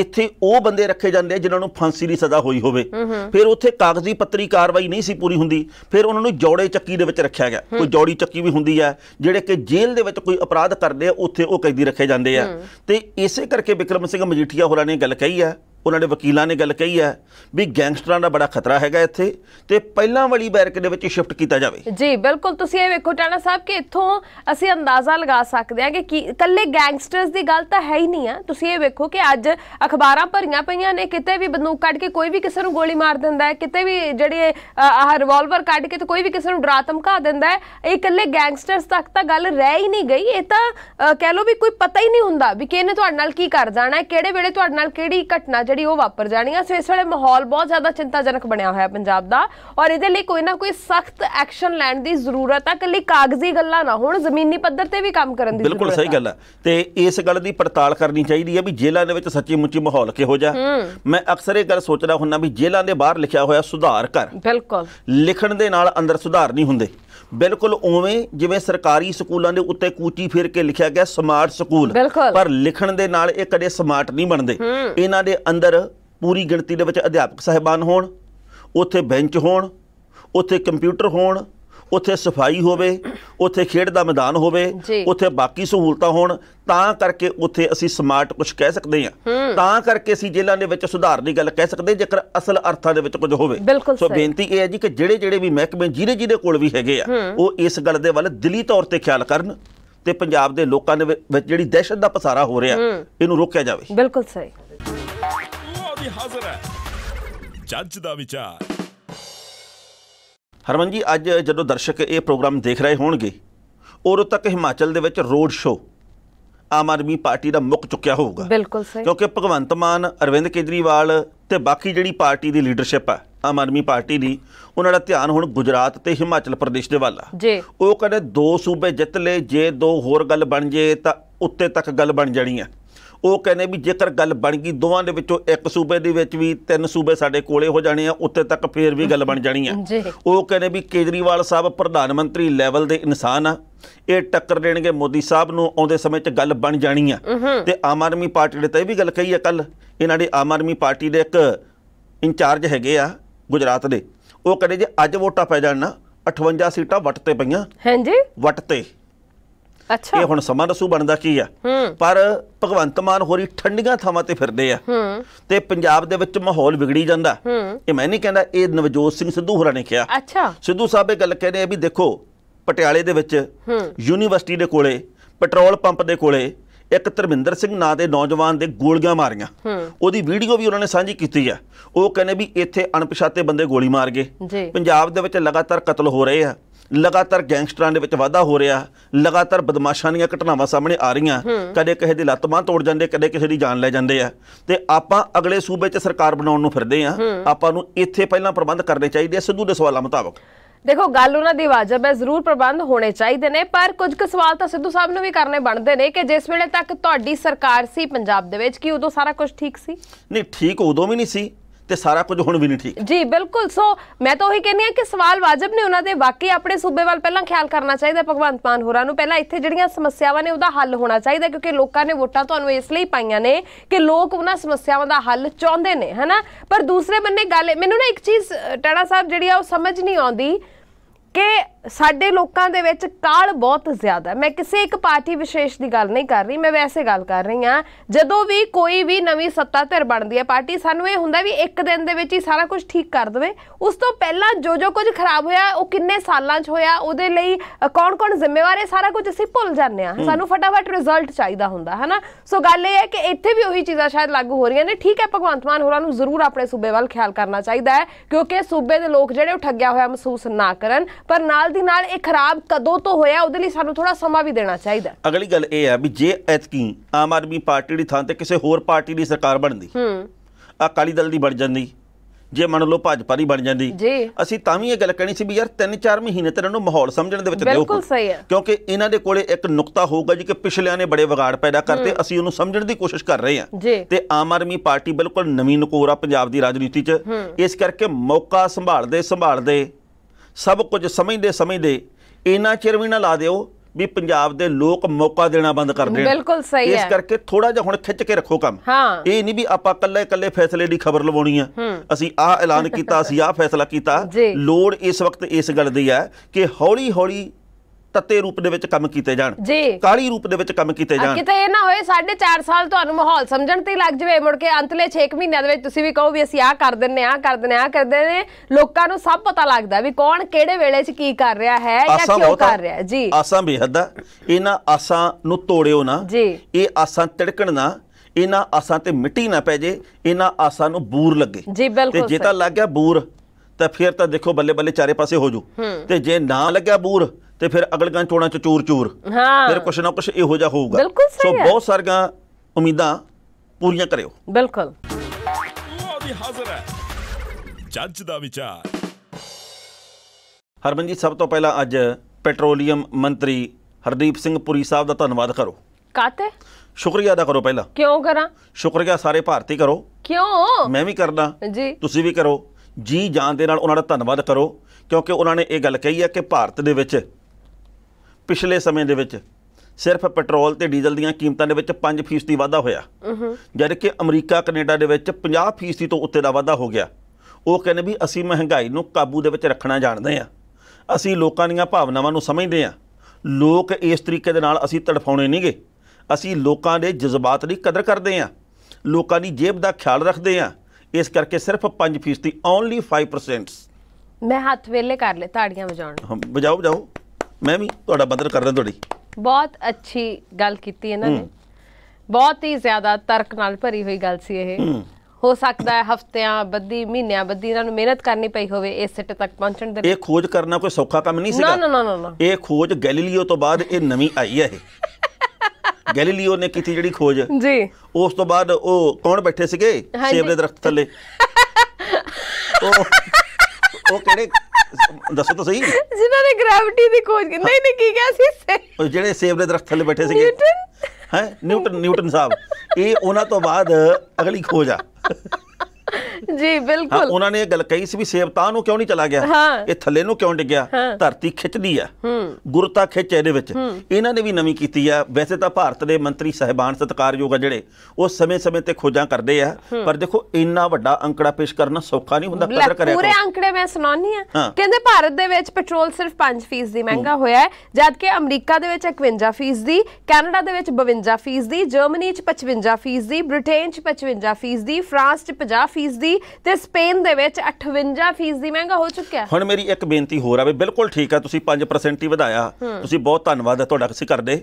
Speaker 1: ਇੱਥੇ ਉਹ ਬੰਦੇ ਰੱਖੇ ਜਾਂਦੇ ਆ ਜਿਨ੍ਹਾਂ ਨੂੰ ਫਾਂਸੀ ਦੀ ਸਜ਼ਾ ਹੋਈ ਹੋਵੇ ਫਿਰ ਉੱਥੇ ਕਾਗਜ਼ੀ ਪੱਤਰੀ ਕਾਰਵਾਈ ਨਹੀਂ ਸੀ ਪੂਰੀ ਹੁੰਦੀ ਫਿਰ ਉਹਨਾਂ ਨੂੰ ਜੌੜੇ ਚੱਕੀ ਦੇ ਵਿੱਚ ਰੱਖਿਆ ਗਿਆ ਕੋਈ ਜੌੜੀ ਚੱਕੀ ਵੀ ਹੁੰਦੀ ਹੈ ਜਿਹੜੇ ਕਿ ਜੇਲ੍ਹ ਦੇ ਵਿੱਚ ਕੋਈ ਅਪਰਾਧ ਕਰਦੇ ਆ ਉੱਥੇ ਉਹ ਕੈਦੀ ਰੱਖੇ ਜਾਂਦੇ ਆ ਤੇ ਇਸੇ ਕਰਕੇ ਵਿਕਰਮ ਸਿੰਘ ਮਜੀਠੀਆ ਹੋਰਾਂ ਨੇ ਗੱਲ ਕਹੀ ਹੈ ਉਹਨਾਂ ਦੇ ਵਕੀਲਾਂ ਨੇ ਗੱਲ ਕਹੀ ਹੈ ਵੀ ਗੈਂਗਸਟਰਾਂ ਦਾ ਬੜਾ ਖਤਰਾ ਹੈਗਾ ਇੱਥੇ ਤੇ ਪਹਿਲਾਂ ਵਾਲੀ ਬੈਰਕ ਦੇ ਵਿੱਚ ਸ਼ਿਫਟ ਕੀਤਾ ਜਾਵੇ
Speaker 2: ਜੀ ਬਿਲਕੁਲ ਤੁਸੀਂ ਇਹ ਵੇਖੋ ਟਾਣਾ ਸਾਹਿਬ ਕਿ ਇੱਥੋਂ ਅਸੀਂ ਅੰਦਾਜ਼ਾ ਲਗਾ ਸਕਦੇ ਹਾਂ ਕਿ ਇਕੱਲੇ ਗੈਂਗਸਟਰਸ ਦੀ ਗੱਲ ਤਾਂ ਹੈ ਹੀ ਨਹੀਂ ਆ ਤੁਸੀਂ ਇਹ ਵੇਖੋ ਕਿ ਅੱਜ ਅਖਬਾਰਾਂ ਭਰੀਆਂ ਪਈਆਂ ਨੇ ਕਿਤੇ ਵੀ ਬੰਦੂਕ ਕੱਢ ਕੇ ਕੋਈ ਵੀ ਕਿਸੇ ਨੂੰ ਗੋਲੀ ਮਾਰ ਦਿੰਦਾ ਹੈ ਕਿਤੇ ਵੀ ਜਿਹੜੇ ਆਹ ਰਿਵਾਲਵਰ ਕੱਢ ਕੇ ਤੇ ਕੋਈ ਵੀ ਕਿਸੇ ਨੂੰ ਡਰਾ ਧਮਕਾ ਦਿੰਦਾ ਹੈ ਇਹ ਇਕੱਲੇ ਗੈਂਗਸਟਰਸ ਤੱਕ ਤਾਂ ਗੱਲ ਰਹਿ ਹੀ ਨਹੀਂ ਗਈ ਇਹ ਤਾਂ ਕਹਿ ਲੋ ਵੀ ਕੋਈ ਪਤਾ ਹੀ ਨਹੀਂ ਹੁੰਦਾ ਵੀ ਕਿਹਨੇ ਤੁਹਾਡੇ ਨਾਲ ਕੀ ਕਰ ਜਾਣਾ ਹੈ ਕਿਹੜੇ ਵੇਲੇ ਤੁਹਾਡੇ ਨਾਲ ਕਿਹੜੀ ਘਟਨਾ ਜਿਹੜੀ ਉਹ ਵਾਪਰ ਜਾਣੀਆਂ ਸੋ ਇਸ ਵੇਲੇ ਮਾਹੌਲ ਬਹੁਤ ਜ਼ਿਆਦਾ ਚਿੰਤਾਜਨਕ ਬਣਿਆ ਹੋਇਆ ਪੰਜਾਬ ਦਾ ਔਰ ਇਹਦੇ ਲਈ ਕੋਈ ਨਾ ਕੋਈ ਸਖਤ ਐਕਸ਼ਨ ਲੈਣ ਦੀ ਜ਼ਰੂਰਤ ਹੈ ਕੱਲੀ ਕਾਗਜ਼ੀ ਗੱਲਾਂ ਨਾ ਹੁਣ ਜ਼ਮੀਨੀ ਪੱਧਰ ਤੇ ਵੀ ਕੰਮ ਕਰਨ ਦੀ ਜ਼ਰੂਰਤ ਹੈ ਬਿਲਕੁਲ ਸਹੀ
Speaker 1: ਗੱਲ ਹੈ ਤੇ ਇਸ ਗੱਲ ਦੀ ਪੜਤਾਲ ਕਰਨੀ ਚਾਹੀਦੀ ਹੈ ਵੀ ਜੇਲ੍ਹਾਂ ਦੇ ਵਿੱਚ ਸੱਚੀ ਮੁੱਚੀ ਮਾਹੌਲ ਕਿਹੋ ਜਿਹਾ ਮੈਂ ਅਕਸਰ ਇਹ ਗੱਲ ਸੋਚਦਾ ਹੁੰਨਾ ਵੀ ਜੇਲ੍ਹਾਂ ਦੇ ਬਾਹਰ ਲਿਖਿਆ ਹੋਇਆ ਸੁਧਾਰ ਕਰ ਬਿਲਕੁਲ ਲਿਖਣ ਦੇ ਨਾਲ ਅੰਦਰ ਸੁਧਾਰ ਨਹੀਂ ਹੁੰਦੇ ਬਿਲਕੁਲ ਉਵੇਂ ਜਿਵੇਂ ਸਰਕਾਰੀ ਸਕੂਲਾਂ ਦੇ ਉੱਤੇ ਕੂਚੀ ਫੇਰ ਕੇ ਲਿਖਿਆ ਗਿਆ ਸਮਾਰਟ ਸਕੂਲ ਪਰ ਲਿਖਣ ਦੇ ਨਾਲ ਇਹ ਕਦੇ ਸਮਾਰਟ ਨਹੀਂ ਬਣਦੇ ਇਹਨਾਂ ਦੇ ਅੰਦਰ ਪੂਰੀ ਗਿਣਤੀ ਦੇ ਵਿੱਚ ਅਧਿਆਪਕ ਸਹਿਬਾਨ ਹੋਣ ਉੱਥੇ ਬੈਂਚ ਹੋਣ ਉੱਥੇ ਕੰਪਿਊਟਰ ਹੋਣ ਉੱਥੇ ਸਫਾਈ ਹੋਵੇ ਉੱਥੇ ਖੇਡ ਦਾ ਮੈਦਾਨ ਹੋਵੇ ਉੱਥੇ ਬਾਕੀ ਸਹੂਲਤਾਂ ਹੋਣ ਤਾਂ ਕਰਕੇ ਉੱਥੇ ਅਸੀਂ ਸਮਾਰਟ ਕੁਝ ਕਹਿ ਸਕਦੇ ਹਾਂ ਤਾਂ ਕਰਕੇ ਅਸੀਂ ਜ਼ਿਲ੍ਹਿਆਂ ਦੇ ਵਿੱਚ ਸੁਧਾਰ ਦੀ ਗੱਲ ਕਹਿ ਸਕਦੇ ਜੇਕਰ ਅਸਲ ਅਰਥਾਂ ਦੇ ਵਿੱਚ ਕੁਝ ਹੋਵੇ ਸੋ ਬੇਨਤੀ ਇਹ ਹੈ ਜੀ ਕਿ ਜਿਹੜੇ ਜਿਹੜੇ ਵੀ ਮਹਿਕਮੇ ਜਿਹਦੇ ਜਿਹਦੇ ਕੋਲ ਵੀ ਹੈਗੇ ਆ ਉਹ ਇਸ ਗੱਲ ਦੇ ਵੱਲ ਦਿਲੀ ਤੌਰ ਤੇ ਖਿਆਲ ਕਰਨ ਤੇ ਪੰਜਾਬ ਦੇ ਲੋਕਾਂ ਦੇ ਵਿੱਚ ਜਿਹੜੀ ਦਹਿਸ਼ਤ ਦਾ ਪਸਾਰਾ ਹੋ ਰਿਹਾ ਇਹਨੂੰ ਰੋਕਿਆ ਜਾਵੇ
Speaker 2: ਬਿਲਕੁਲ ਸਹੀ ਉਹ ਵੀ ਹਾਜ਼ਰ ਹੈ
Speaker 1: ਜੱਜ ਦਾ ਵਿਚਾਰ ਹਰਮਨ ਜੀ ਅੱਜ ਜਦੋਂ ਦਰਸ਼ਕ ਇਹ ਪ੍ਰੋਗਰਾਮ ਦੇਖ ਰਹੇ ਹੋਣਗੇ ਉਦੋਂ ਤੱਕ ਹਿਮਾਚਲ ਦੇ ਵਿੱਚ road show Aam Aadmi Party ਦਾ ਮੁੱਕ ਚੁੱਕਿਆ ਹੋਊਗਾ ਬਿਲਕੁਲ ਸਹੀ ਕਿਉਂਕਿ ਭਗਵੰਤ ਮਾਨ ਅਰਵਿੰਦ ਕੇਜਰੀਵਾਲ ਤੇ ਬਾਕੀ ਜਿਹੜੀ ਪਾਰਟੀ ਦੀ ਲੀਡਰਸ਼ਿਪ ਆ ਆਮ ਆਦਮੀ ਪਾਰਟੀ ਦੀ ਉਹਨਾਂ ਦਾ ਧਿਆਨ ਹੁਣ ਗੁਜਰਾਤ ਤੇ ਹਿਮਾਚਲ ਪ੍ਰਦੇਸ਼ ਦੇ ਵੱਲ ਆ ਜੀ ਉਹ ਕਹਿੰਦੇ ਦੋ ਸੂਬੇ ਜਿੱਤ ਲਏ ਜੇ ਦੋ ਹੋਰ ਗੱਲ ਬਣ ਜੇ ਤਾਂ ਉੱਤੇ ਤੱਕ ਗੱਲ ਬਣ ਜਾਣੀ ਆ ਉਹ ਕਹਿੰਦੇ ਵੀ ਜੇਕਰ ਗੱਲ ਬਣ ਗਈ ਦੋਵਾਂ ਦੇ ਵਿੱਚੋਂ ਇੱਕ ਸੂਬੇ ਦੇ ਵਿੱਚ ਵੀ ਤਿੰਨ ਸੂਬੇ ਸਾਡੇ ਕੋਲੇ ਹੋ ਜਾਣੇ ਆ ਉੱਤੇ ਤੱਕ ਫੇਰ ਵੀ ਗੱਲ ਬਣ ਜਾਣੀ ਆ ਉਹ ਕਹਿੰਦੇ ਵੀ ਕੇਜਰੀਵਾਲ ਸਾਹਿਬ ਪ੍ਰਧਾਨ ਮੰਤਰੀ ਲੈਵਲ ਦੇ ਇਨਸਾਨ ਆ ਇਹ ਟੱਕਰ ਦੇਣਗੇ ਮੋਦੀ ਸਾਹਿਬ ਨੂੰ ਆਉਂਦੇ ਸਮੇਂ 'ਚ ਗੱਲ ਬਣ ਜਾਣੀ ਆ ਤੇ ਆਮ ਆਦਮੀ ਪਾਰਟੀ ਦੇ ਤਾਂ ਇਹ ਵੀ ਗੱਲ ਕਹੀ ਆ ਕੱਲ ਇਹਨਾਂ ਦੇ ਆਮ ਆਦਮੀ ਪਾਰਟੀ ਦੇ ਇੱਕ ਇੰਚਾਰਜ ਹੈਗੇ ਆ ਗੁਜਰਾਤ ਦੇ ਉਹ ਕਹਿੰਦੇ ਜੇ ਅੱਜ ਵੋਟਾਂ ਪੈ ਜਾਣ ਨਾ 58 ਸੀਟਾਂ ਵੱਟ ਤੇ ਪਈਆਂ ਹਾਂਜੀ ਵੱਟ ਤੇ ਇਹ ਹੁਣ ਸਮਾਂ ਦਸੂ ਬਣਦਾ ਕੀ ਆ ਪਰ ਭਗਵੰਤ ਮਾਨ ਹੋਰੀ ਠੰਡੀਆਂ ਥਾਵਾਂ ਤੇ ਫਿਰਦੇ ਆ ਤੇ ਪੰਜਾਬ ਦੇ ਵਿੱਚ ਮਾਹੌਲ ਵਿਗੜੀ ਜਾਂਦਾ ਇਹ ਮੈਂ ਨਹੀਂ ਕਹਿੰਦਾ ਇਹ ਨਵਜੋਤ ਸਿੰਘ ਸਿੱਧੂ ਹੋਰਾਂ ਨੇ ਕਿਹਾ ਅੱਛਾ ਸਿੱਧੂ ਸਾਹਿਬ ਇਹ ਗੱਲ ਕਹਿੰਦੇ ਆ ਵੀ ਦੇਖੋ ਪਟਿਆਲੇ ਦੇ ਵਿੱਚ ਯੂਨੀਵਰਸਿਟੀ ਦੇ ਕੋਲੇ ਪੈਟਰੋਲ ਪੰਪ ਦੇ ਕੋਲੇ ਇੱਕ ਤਰਮਿੰਦਰ ਸਿੰਘ ਨਾਂ ਦੇ ਨੌਜਵਾਨ ਦੇ ਗੋਲੀਆਂ ਮਾਰੀਆਂ ਉਹਦੀ ਵੀਡੀਓ ਵੀ ਉਹਨਾਂ ਨੇ ਸਾਂਝੀ ਕੀਤੀ ਆ ਉਹ ਕਹਿੰਦੇ ਵੀ ਇੱਥੇ ਅਣਪਛਾਤੇ ਬੰਦੇ ਗੋਲੀ ਮਾਰ ਗਏ ਪੰਜਾਬ ਦੇ ਵਿੱਚ ਲਗਾਤਾਰ ਕਤਲ ਹੋ ਰਹੇ ਆ ਲਗਾਤਾਰ ਗੈਂਗਸਟਰਾਂ ਦੇ ਵਿੱਚ ਵਾਧਾ ਹੋ ਰਿਹਾ ਲਗਾਤਾਰ ਬਦਮਾਸ਼ਾਂ ਦੀਆਂ ਘਟਨਾਵਾਂ ਸਾਹਮਣੇ ਆ ਰਹੀਆਂ ਕਦੇ ਕਿਸੇ ਦੀ ਲੱਤ ਬਾਹ ਤੋੜ ਜਾਂਦੇ ਕਦੇ ਕਿਸੇ ਦੀ ਜਾਨ ਲੈ ਜਾਂਦੇ ਆ ਤੇ ਆਪਾਂ ਅਗਲੇ ਸੂਬੇ 'ਚ ਸਰਕਾਰ ਬਣਾਉਣ ਨੂੰ ਫਿਰਦੇ ਆ ਆਪਾਂ ਨੂੰ ਇੱਥੇ ਪਹਿਲਾਂ ਪ੍ਰਬੰਧ ਕਰਨੇ ਚਾਹੀਦੇ ਆ ਸਿੱਧੂ ਦੇ ਸਵਾਲਾਂ ਮੁਤਾਬਕ
Speaker 2: ਦੇਖੋ ਗੱਲ ਉਹਨਾਂ ਦੀ ਵਾਜਬ ਹੈ ਜ਼ਰੂਰ ਪ੍ਰਬੰਧ ਹੋਣੇ ਚਾਹੀਦੇ ਨੇ ਪਰ ਕੁਝ ਕੁ ਸਵਾਲ ਤਾਂ ਸਿੱਧੂ ਸਾਹਿਬ ਨੂੰ ਵੀ ਕਰਨੇ ਬਣਦੇ ਨੇ ਕਿ ਜਿਸ ਵੇਲੇ ਤੱਕ ਤੁਹਾਡੀ ਸਰਕਾਰ ਸੀ ਪੰਜਾਬ ਦੇ ਵਿੱਚ ਕੀ ਉਦੋਂ ਸਾਰਾ ਕੁਝ ਠੀਕ ਸੀ
Speaker 1: ਨਹੀਂ ਠੀਕ ਉਦੋਂ ਵੀ ਨਹੀਂ ਸੀ ਤੇ ਸਾਰਾ ਕੁਝ ਹੁਣ ਵੀ ਨਹੀਂ ਠੀਕ
Speaker 2: ਜੀ ਬਿਲਕੁਲ ਸੋ ਮੈਂ ਤਾਂ ਉਹੀ ਕਹਿੰਦੀ ਆ ਕਿ ਸਵਾਲ ਵਾਜਬ ਨੇ ਉਹਨਾਂ ਦੇ ਵਾਕਈ ਆਪਣੇ ਸੂਬੇ ਵੱਲ ਪਹਿਲਾਂ ਖਿਆਲ ਕਰਨਾ ਚਾਹੀਦਾ ਭਗਵੰਤ ਮਾਨ ਹੋਰਾਂ ਨੂੰ ਪਹਿਲਾਂ ਇੱਥੇ ਜਿਹੜੀਆਂ ਸਮੱਸਿਆਵਾਂ ਨੇ ਉਹਦਾ ਹੱਲ ਹੋਣਾ ਚਾਹੀਦਾ ਕਿਉਂਕਿ ਲੋਕਾਂ ਨੇ ਵੋਟਾਂ ਤੁਹਾਨੂੰ ਇਸ ਲਈ ਪਾਈਆਂ ਨੇ ਕਿ ਲੋਕ ਉਹਨਾਂ ਸਮੱਸਿਆਵਾਂ ਦਾ ਹੱਲ ਚਾਹੁੰਦੇ ਨੇ ਹਨਾ ਪਰ ਦੂਸਰੇ ਬੰਨੇ ਗੱਲ ਮੈਨੂੰ ਨਾ ਇੱਕ ਚੀਜ਼ ਟੜਾ ਸਾਹਿਬ ਜਿਹੜੀ ਆ ਉਹ ਸਮਝ ਨਹੀਂ ਆਉਂਦੀ ਕਿ ਸਾਡੇ ਲੋਕਾਂ ਦੇ ਵਿੱਚ ਕਾਲ ਬਹੁਤ ਜ਼ਿਆਦਾ ਮੈਂ ਕਿਸੇ ਇੱਕ ਪਾਰਟੀ ਵਿਸ਼ੇਸ਼ ਦੀ ਗੱਲ ਨਹੀਂ ਕਰ ਰਹੀ ਮੈਂ ਵੈਸੇ ਗੱਲ ਕਰ ਰਹੀ ਆ ਜਦੋਂ ਵੀ ਕੋਈ ਵੀ ਨਵੀਂ ਸੱਤਾ ਧਿਰ ਬਣਦੀ ਹੈ ਪਾਰਟੀ ਸਾਨੂੰ ਇਹ ਹੁੰਦਾ ਵੀ ਇੱਕ ਦਿਨ ਦੇ ਵਿੱਚ ਹੀ ਸਾਰਾ ਕੁਝ ਠੀਕ ਕਰ ਦਵੇ ਉਸ ਤੋਂ ਪਹਿਲਾਂ ਜੋ ਜੋ ਕੁਝ ਖਰਾਬ ਹੋਇਆ ਉਹ ਕਿੰਨੇ ਸਾਲਾਂ 'ਚ ਹੋਇਆ ਉਹਦੇ ਲਈ ਕੌਣ-ਕੌਣ ਜ਼ਿੰਮੇਵਾਰ ਹੈ ਸਾਰਾ ਕੁਝ ਅਸੀਂ ਭੁੱਲ ਜਾਂਦੇ ਆ ਸਾਨੂੰ ਫਟਾਫਟ ਰਿਜ਼ਲਟ ਚਾਹੀਦਾ ਹੁੰਦਾ ਨਾ ਸੋ ਗੱਲ ਇਹ ਹੈ ਕਿ ਇੱਥੇ ਵੀ ਉਹੀ ਚੀਜ਼ਾਂ ਸ਼ਾਇਦ ਲਾਗੂ ਹੋ ਰਹੀਆਂ ਨੇ ਠੀਕ ਹੈ ਭਗਵੰਤ ਮਾਨ ਹੋਰਾਂ ਨੂੰ ਜ਼ਰੂਰ ਆਪਣੇ ਸੂਬੇ ਵੱਲ ਖਿਆਲ ਕਰਨਾ ਚਾਹੀਦਾ ਹੈ ਕਿਉਂਕਿ ਸੂਬੇ ਦੇ ਲੋਕ ਜਿਹੜੇ ਉਹ ਠੱਗਿਆ ਹੋਇਆ ਮਹਿਸੂਸ ਨਾ ਕਰਨ ਪਰ ਨਾਲ ਨਾਲ ਦੀ ਨਾਲ ਇਹ ਖਰਾਬ ਕਦੋਂ ਤੋਂ ਹੋਇਆ ਉਹਦੇ ਲਈ ਸਾਨੂੰ ਥੋੜਾ ਸਮਾਂ ਵੀ ਦੇਣਾ ਚਾਹੀਦਾ
Speaker 1: ਅਗਲੀ ਗੱਲ ਇਹ ਆ ਵੀ ਜੇ ਐਤਕੀ ਆਮ ਆਦਮੀ ਪਾਰਟੀ ਦੀ ਥਾਂ ਤੇ ਕਿਸੇ ਹੋਰ ਪਾਰਟੀ ਦੀ ਸਰਕਾਰ ਬਣਦੀ ਹੂੰ ਅਕਾਲੀ ਦਲ ਦੀ ਬਣ ਜਾਂਦੀ ਜੇ ਮੰਨ ਲਓ ਭਾਜਪਾ ਦੀ ਬਣ ਜਾਂਦੀ ਅਸੀਂ ਤਾਂ ਵੀ ਇਹ ਗੱਲ ਕਹਿਣੀ ਸੀ ਵੀ ਯਾਰ 3-4 ਮਹੀਨੇ ਤੇ ਇਹਨਾਂ ਨੂੰ ਮਾਹੌਲ ਸਮਝਣ ਦੇ ਵਿੱਚ ਦਿਓ ਬਿਲਕੁਲ ਸਹੀ ਹੈ ਕਿਉਂਕਿ ਇਹਨਾਂ ਦੇ ਕੋਲੇ ਇੱਕ ਨੁਕਤਾ ਹੋਊਗਾ ਜੀ ਕਿ ਪਿਛਲਿਆਂ ਨੇ ਬੜੇ ਵਿਗਾੜ ਪੈਦਾ ਕਰਤੇ ਅਸੀਂ ਉਹਨੂੰ ਸਮਝਣ ਦੀ ਕੋਸ਼ਿਸ਼ ਕਰ ਰਹੇ ਹਾਂ ਤੇ ਆਮ ਆਦਮੀ ਪਾਰਟੀ ਬਿਲਕੁਲ ਨਵੀਂ ਨਕੋਰਾ ਪੰਜਾਬ ਦੀ ਰਾਜਨੀਤੀ 'ਚ ਇਸ ਕਰਕੇ ਮੌਕਾ ਸੰਭਾਲਦੇ ਸੰਭਾਲਦੇ ਸਭ ਕੁਝ ਸਮਝਦੇ ਸਮਝਦੇ ਇਹਨਾਂ ਚਿਰ ਵੀ ਨਾ ਲਾ ਦਿਓ ਵੀ ਪੰਜਾਬ ਦੇ ਲੋਕ ਮੌਕਾ ਦੇਣਾ ਬੰਦ ਕਰ ਦੇਣ ਬਿਲਕੁਲ ਸਹੀ ਹੈ ਇਸ ਕਰਕੇ ਥੋੜਾ ਜਿਹਾ ਹੁਣ ਖਿੱਚ ਕੇ ਰੱਖੋ ਕੰਮ ਇਹ ਨਹੀਂ ਵੀ ਆਪਾਂ ਕੱਲੇ ਕੱਲੇ ਫੈਸਲੇ ਦੀ ਖਬਰ ਲਵਾਉਣੀ ਆ ਅਸੀਂ ਆ ਐਲਾਨ ਕੀਤਾ ਅਸੀਂ ਆ ਫੈਸਲਾ ਕੀਤਾ ਲੋੜ ਇਸ ਵਕਤ ਇਸ ਗੱਲ ਦੀ ਹੈ ਕਿ ਹੌਲੀ ਹੌਲੀ ਤੱਤੇ ਰੂਪ ਦੇ ਵਿੱਚ ਕੰਮ ਕੀਤੇ ਜਾਣ ਕਾਲੀ ਰੂਪ ਦੇ ਵਿੱਚ ਕੰਮ ਕੀਤੇ ਜਾਣ ਕਿਤੇ
Speaker 2: ਇਹ ਨਾ ਹੋਏ 4.5 ਸਾਲ ਤੁਹਾਨੂੰ ਮਾਹੌਲ ਸਮਝਣ ਤੇ ਲੱਗ ਜਵੇ ਮੁੜ ਕੇ ਅੰਤਲੇ 6 ਮਹੀਨਿਆਂ ਦੇ ਵਿੱਚ ਤੁਸੀਂ ਵੀ ਕਹੋ ਵੀ ਅਸੀਂ ਆਹ ਕਰ ਦਿੰਨੇ ਆ ਕਰ ਦਿੰਨੇ ਆ ਕਰਦੇ ਨੇ ਲੋਕਾਂ ਨੂੰ ਸਭ ਪਤਾ ਲੱਗਦਾ ਵੀ ਕੌਣ ਕਿਹੜੇ ਵੇਲੇ 'ਚ ਕੀ ਕਰ ਰਿਹਾ ਹੈ ਜਾਂ ਕਿਉਂ ਕਰ ਰਿਹਾ ਜੀ
Speaker 1: ਆਸਾਂ ਬੇਹੱਦ ਆ ਇਹਨਾਂ ਆਸਾਂ ਨੂੰ ਤੋੜਿਓ ਨਾ ਇਹ ਆਸਾਂ ਤੜਕਣ ਨਾ ਇਹਨਾਂ ਆਸਾਂ ਤੇ ਮਿੱਟੀ ਨਾ ਪੈ ਜੇ ਇਹਨਾਂ ਆਸਾਂ ਨੂੰ ਬੂਰ ਲੱਗੇ ਤੇ ਜੇ ਤਾਂ ਲੱਗ ਗਿਆ ਬੂਰ ਤਾਂ ਫਿਰ ਤਾਂ ਦੇਖੋ ਬੱਲੇ ਬੱਲੇ ਚਾਰੇ ਪਾਸੇ ਹੋ ਜੂ ਤੇ ਜੇ ਨਾ ਲੱਗਿਆ ਬੂਰ ਤੇ ਫਿਰ ਅਗਲੀਆਂ ਚੋਣਾਂ ਚ ਚੂਰ ਚੂਰ ਹਾਂ ਫਿਰ ਕੁਛ ਨਾ ਕੁਛ ਇਹੋ ਜਿਹਾ ਹੋਊਗਾ ਸੋ ਬਹੁਤ ਸਾਰੀਆਂ ਉਮੀਦਾਂ ਪੂਰੀਆਂ ਕਰਿਓ ਬਿਲਕੁਲ ਉਹ ਵੀ ਹਾਜ਼ਰ ਹੈ ਜੱਜ ਦਾ ਵਿਚਾਰ ਹਰਮਨਜੀਤ ਸਭ ਤੋਂ ਪਹਿਲਾਂ ਅੱਜ ਪੈਟਰੋਲੀਅਮ ਮੰਤਰੀ ਹਰਦੀਪ ਸਿੰਘ ਪੁਰੀ ਸਾਹਿਬ ਦਾ ਧੰਨਵਾਦ ਕਰੋ ਕਾਤੇ ਸ਼ੁਕਰੀਆ ਅਦਾ ਕਰੋ ਪਹਿਲਾਂ ਕਿਉਂ ਕਰਾਂ ਸ਼ੁਕਰੀਆ ਸਾਰੇ ਭਾਰਤੀ ਕਰੋ
Speaker 2: ਕਿਉਂ
Speaker 1: ਮੈਂ ਵੀ ਕਰਦਾ ਜੀ ਤੁਸੀਂ ਵੀ ਕਰੋ ਜੀ ਜਾਨ ਦੇ ਨਾਲ ਉਹਨਾਂ ਦਾ ਧੰਨਵਾਦ ਕਰੋ ਕਿਉਂਕਿ ਉਹਨਾਂ ਨੇ ਇਹ ਗੱਲ ਕਹੀ ਹੈ ਕਿ ਭਾਰਤ ਦੇ ਵਿੱਚ ਪਿਛਲੇ ਸਮੇਂ ਦੇ ਵਿੱਚ ਸਿਰਫ ਪੈਟਰੋਲ ਤੇ ਡੀਜ਼ਲ ਦੀਆਂ ਕੀਮਤਾਂ ਦੇ ਵਿੱਚ 5% ਦੀ ਵਾਧਾ ਹੋਇਆ ਜਦ ਕਿ ਅਮਰੀਕਾ ਕੈਨੇਡਾ ਦੇ ਵਿੱਚ 50% ਤੋਂ ਉੱਤੇ ਦਾ ਵਾਧਾ ਹੋ ਗਿਆ ਉਹ ਕਹਿੰਦੇ ਵੀ ਅਸੀਂ ਮਹਿੰਗਾਈ ਨੂੰ ਕਾਬੂ ਦੇ ਵਿੱਚ ਰੱਖਣਾ ਜਾਣਦੇ ਆ ਅਸੀਂ ਲੋਕਾਂ ਦੀਆਂ ਭਾਵਨਾਵਾਂ ਨੂੰ ਸਮਝਦੇ ਆ ਲੋਕ ਇਸ ਤਰੀਕੇ ਦੇ ਨਾਲ ਅਸੀਂ ਤੜਫਾਉਣੇ ਨਹੀਂਗੇ ਅਸੀਂ ਲੋਕਾਂ ਦੇ ਜਜ਼ਬਾਤ ਦੀ ਕਦਰ ਕਰਦੇ ਆ ਲੋਕਾਂ ਦੀ ਜੇਬ ਦਾ ਖਿਆਲ ਰੱਖਦੇ ਆ ਇਸ ਕਰਕੇ ਸਿਰਫ 5% ਓਨਲੀ 5%
Speaker 2: ਮੈਂ ਹੱਥ ਵੇਲੇ ਕਰ ਲੈ ਤਾੜੀਆਂ ਵਜਾਉਣ
Speaker 1: ਵਜਾਓ ਵਜਾਓ ਮੈਂ ਵੀ ਤੁਹਾਡਾ ਬੰਦਰ ਕਰ ਰਿਹਾ ਤੁਹਾਡੀ
Speaker 2: ਬਹੁਤ ਅੱਛੀ ਗੱਲ ਕੀਤੀ ਇਹਨਾਂ ਨੇ ਬਹੁਤ ਹੀ ਜ਼ਿਆਦਾ ਤਰਕ ਨਾਲ ਭਰੀ ਹੋਈ ਗੱਲ ਸੀ ਇਹ ਹੋ ਸਕਦਾ ਹੈ ਹਫ਼ਤਿਆਂ ਬੱਦੀ ਮਹੀਨਿਆਂ ਬੱਦੀ ਇਹਨਾਂ ਨੂੰ ਮਿਹਨਤ ਕਰਨੀ ਪਈ ਹੋਵੇ ਇਸ ਸਿੱਟ ਤੱਕ ਪਹੁੰਚਣ ਦੇ ਲਈ ਇਹ
Speaker 1: ਖੋਜ ਕਰਨਾ ਕੋਈ ਸੌਖਾ ਕੰਮ ਨਹੀਂ ਸੀਗਾ ਨਾ ਨਾ ਨਾ ਨਾ ਇਹ ਖੋਜ ਗੈਲੀਲੀਓ ਤੋਂ ਬਾਅਦ ਇਹ ਨਵੀਂ ਆਈ ਹੈ ਇਹ ਗੈਲੀਲੀਓ ਨੇ ਕੀਤੀ ਜਿਹੜੀ ਖੋਜ ਜੀ ਉਸ ਤੋਂ ਬਾਅਦ ਉਹ ਕੌਣ ਬੈਠੇ ਸੀਗੇ ਸੇਬ ਦੇ ਦਰਖਤ ਥੱਲੇ ਉਹ ਉਹ ਕਿਹੜੇ ਦੱਸੋ ਤਾਂ ਸਹੀ
Speaker 2: ਜਿਨ੍ਹਾਂ ਨੇ ਗ੍ਰੈਵਿਟੀ ਦੀ ਖੋਜ ਕੀਤੀ ਨਹੀਂ ਨਹੀਂ ਕੀ ਕਿਹਾ ਸੀ
Speaker 1: ਉਹ ਜਿਹੜੇ ਸੇਬ ਦੇ ਦਰਖਤ ਥੱਲੇ ਬੈਠੇ ਸੀਗੇ
Speaker 2: ਨਿਊਟਨ
Speaker 1: ਹੈ ਨਿਊਟਨ ਨਿਊਟਨ ਸਾਹਿਬ ਇਹ ਉਹਨਾਂ ਤੋਂ ਬਾਅਦ ਅਗਲੀ ਖੋਜ ਆ
Speaker 2: ਜੀ ਬਿਲਕੁਲ ਉਹਨਾਂ
Speaker 1: ਨੇ ਇਹ ਗੱਲ ਕਹੀ ਸੀ ਵੀ ਸੇਵਤਾ ਨੂੰ ਕਿਉਂ ਨਹੀਂ ਚਲਾ ਗਿਆ ਇਹ ਥੱਲੇ ਨੂੰ ਕਿਉਂ ਡਿੱਗਿਆ ਧਰਤੀ ਖਿੱਚਦੀ ਆ ਗੁਰਤਾ ਖਿੱਚ ਇਹਦੇ ਵਿੱਚ ਇਹਨਾਂ ਨੇ ਵੀ ਨਵੀਂ ਕੀਤੀ ਆ ਵੈਸੇ ਤਾਂ ਭਾਰਤ ਦੇ ਮੰਤਰੀ ਸਹਿਬਾਨ ਸਤਕਾਰਯੋਗ ਆ ਜਿਹੜੇ ਉਹ ਸਮੇਂ-ਸਮੇਂ ਤੇ ਖੋਜਾਂ ਕਰਦੇ ਆ ਪਰ ਦੇਖੋ ਇੰਨਾ ਵੱਡਾ ਅੰਕੜਾ ਪੇਸ਼ ਕਰਨਾ ਸੌਖਾ ਨਹੀਂ ਹੁੰਦਾ ਕਦਰ ਕਰਿਆ ਪੂਰੇ
Speaker 2: ਅੰਕੜੇ ਮੈਂ ਸੁਣਾਉਣੀ ਆ ਕਹਿੰਦੇ ਭਾਰਤ ਦੇ ਵਿੱਚ ਪੈਟਰੋਲ ਸਿਰਫ 5% ਦੀ ਮਹਿੰਗਾ ਹੋਇਆ ਹੈ ਜਦਕਿ ਅਮਰੀਕਾ ਦੇ ਵਿੱਚ 51% ਦੀ ਕੈਨੇਡਾ ਦੇ ਵਿੱਚ 52% ਦੀ ਜਰਮਨੀ 'ਚ 55% ਦੀ ਬ੍ਰਿਟੇਨ 'ਚ 55% ਦੀ ਫਰਾਂਸ 'ਚ 50% ਦੀ ਦੀ ਤੇ ਸਪੇਨ ਦੇ ਵਿੱਚ 58% ਫੀਸਦੀ ਮਹਿੰਗਾ ਹੋ ਚੁੱਕਿਆ
Speaker 1: ਹੁਣ ਮੇਰੀ ਇੱਕ ਬੇਨਤੀ ਹੋਰ ਆਵੇ ਬਿਲਕੁਲ ਠੀਕ ਆ ਤੁਸੀਂ 5% ਹੀ ਵਧਾਇਆ ਤੁਸੀਂ ਬਹੁਤ ਧੰਨਵਾਦ ਹੈ ਤੁਹਾਡਾ ਅਸੀਂ ਕਰਦੇ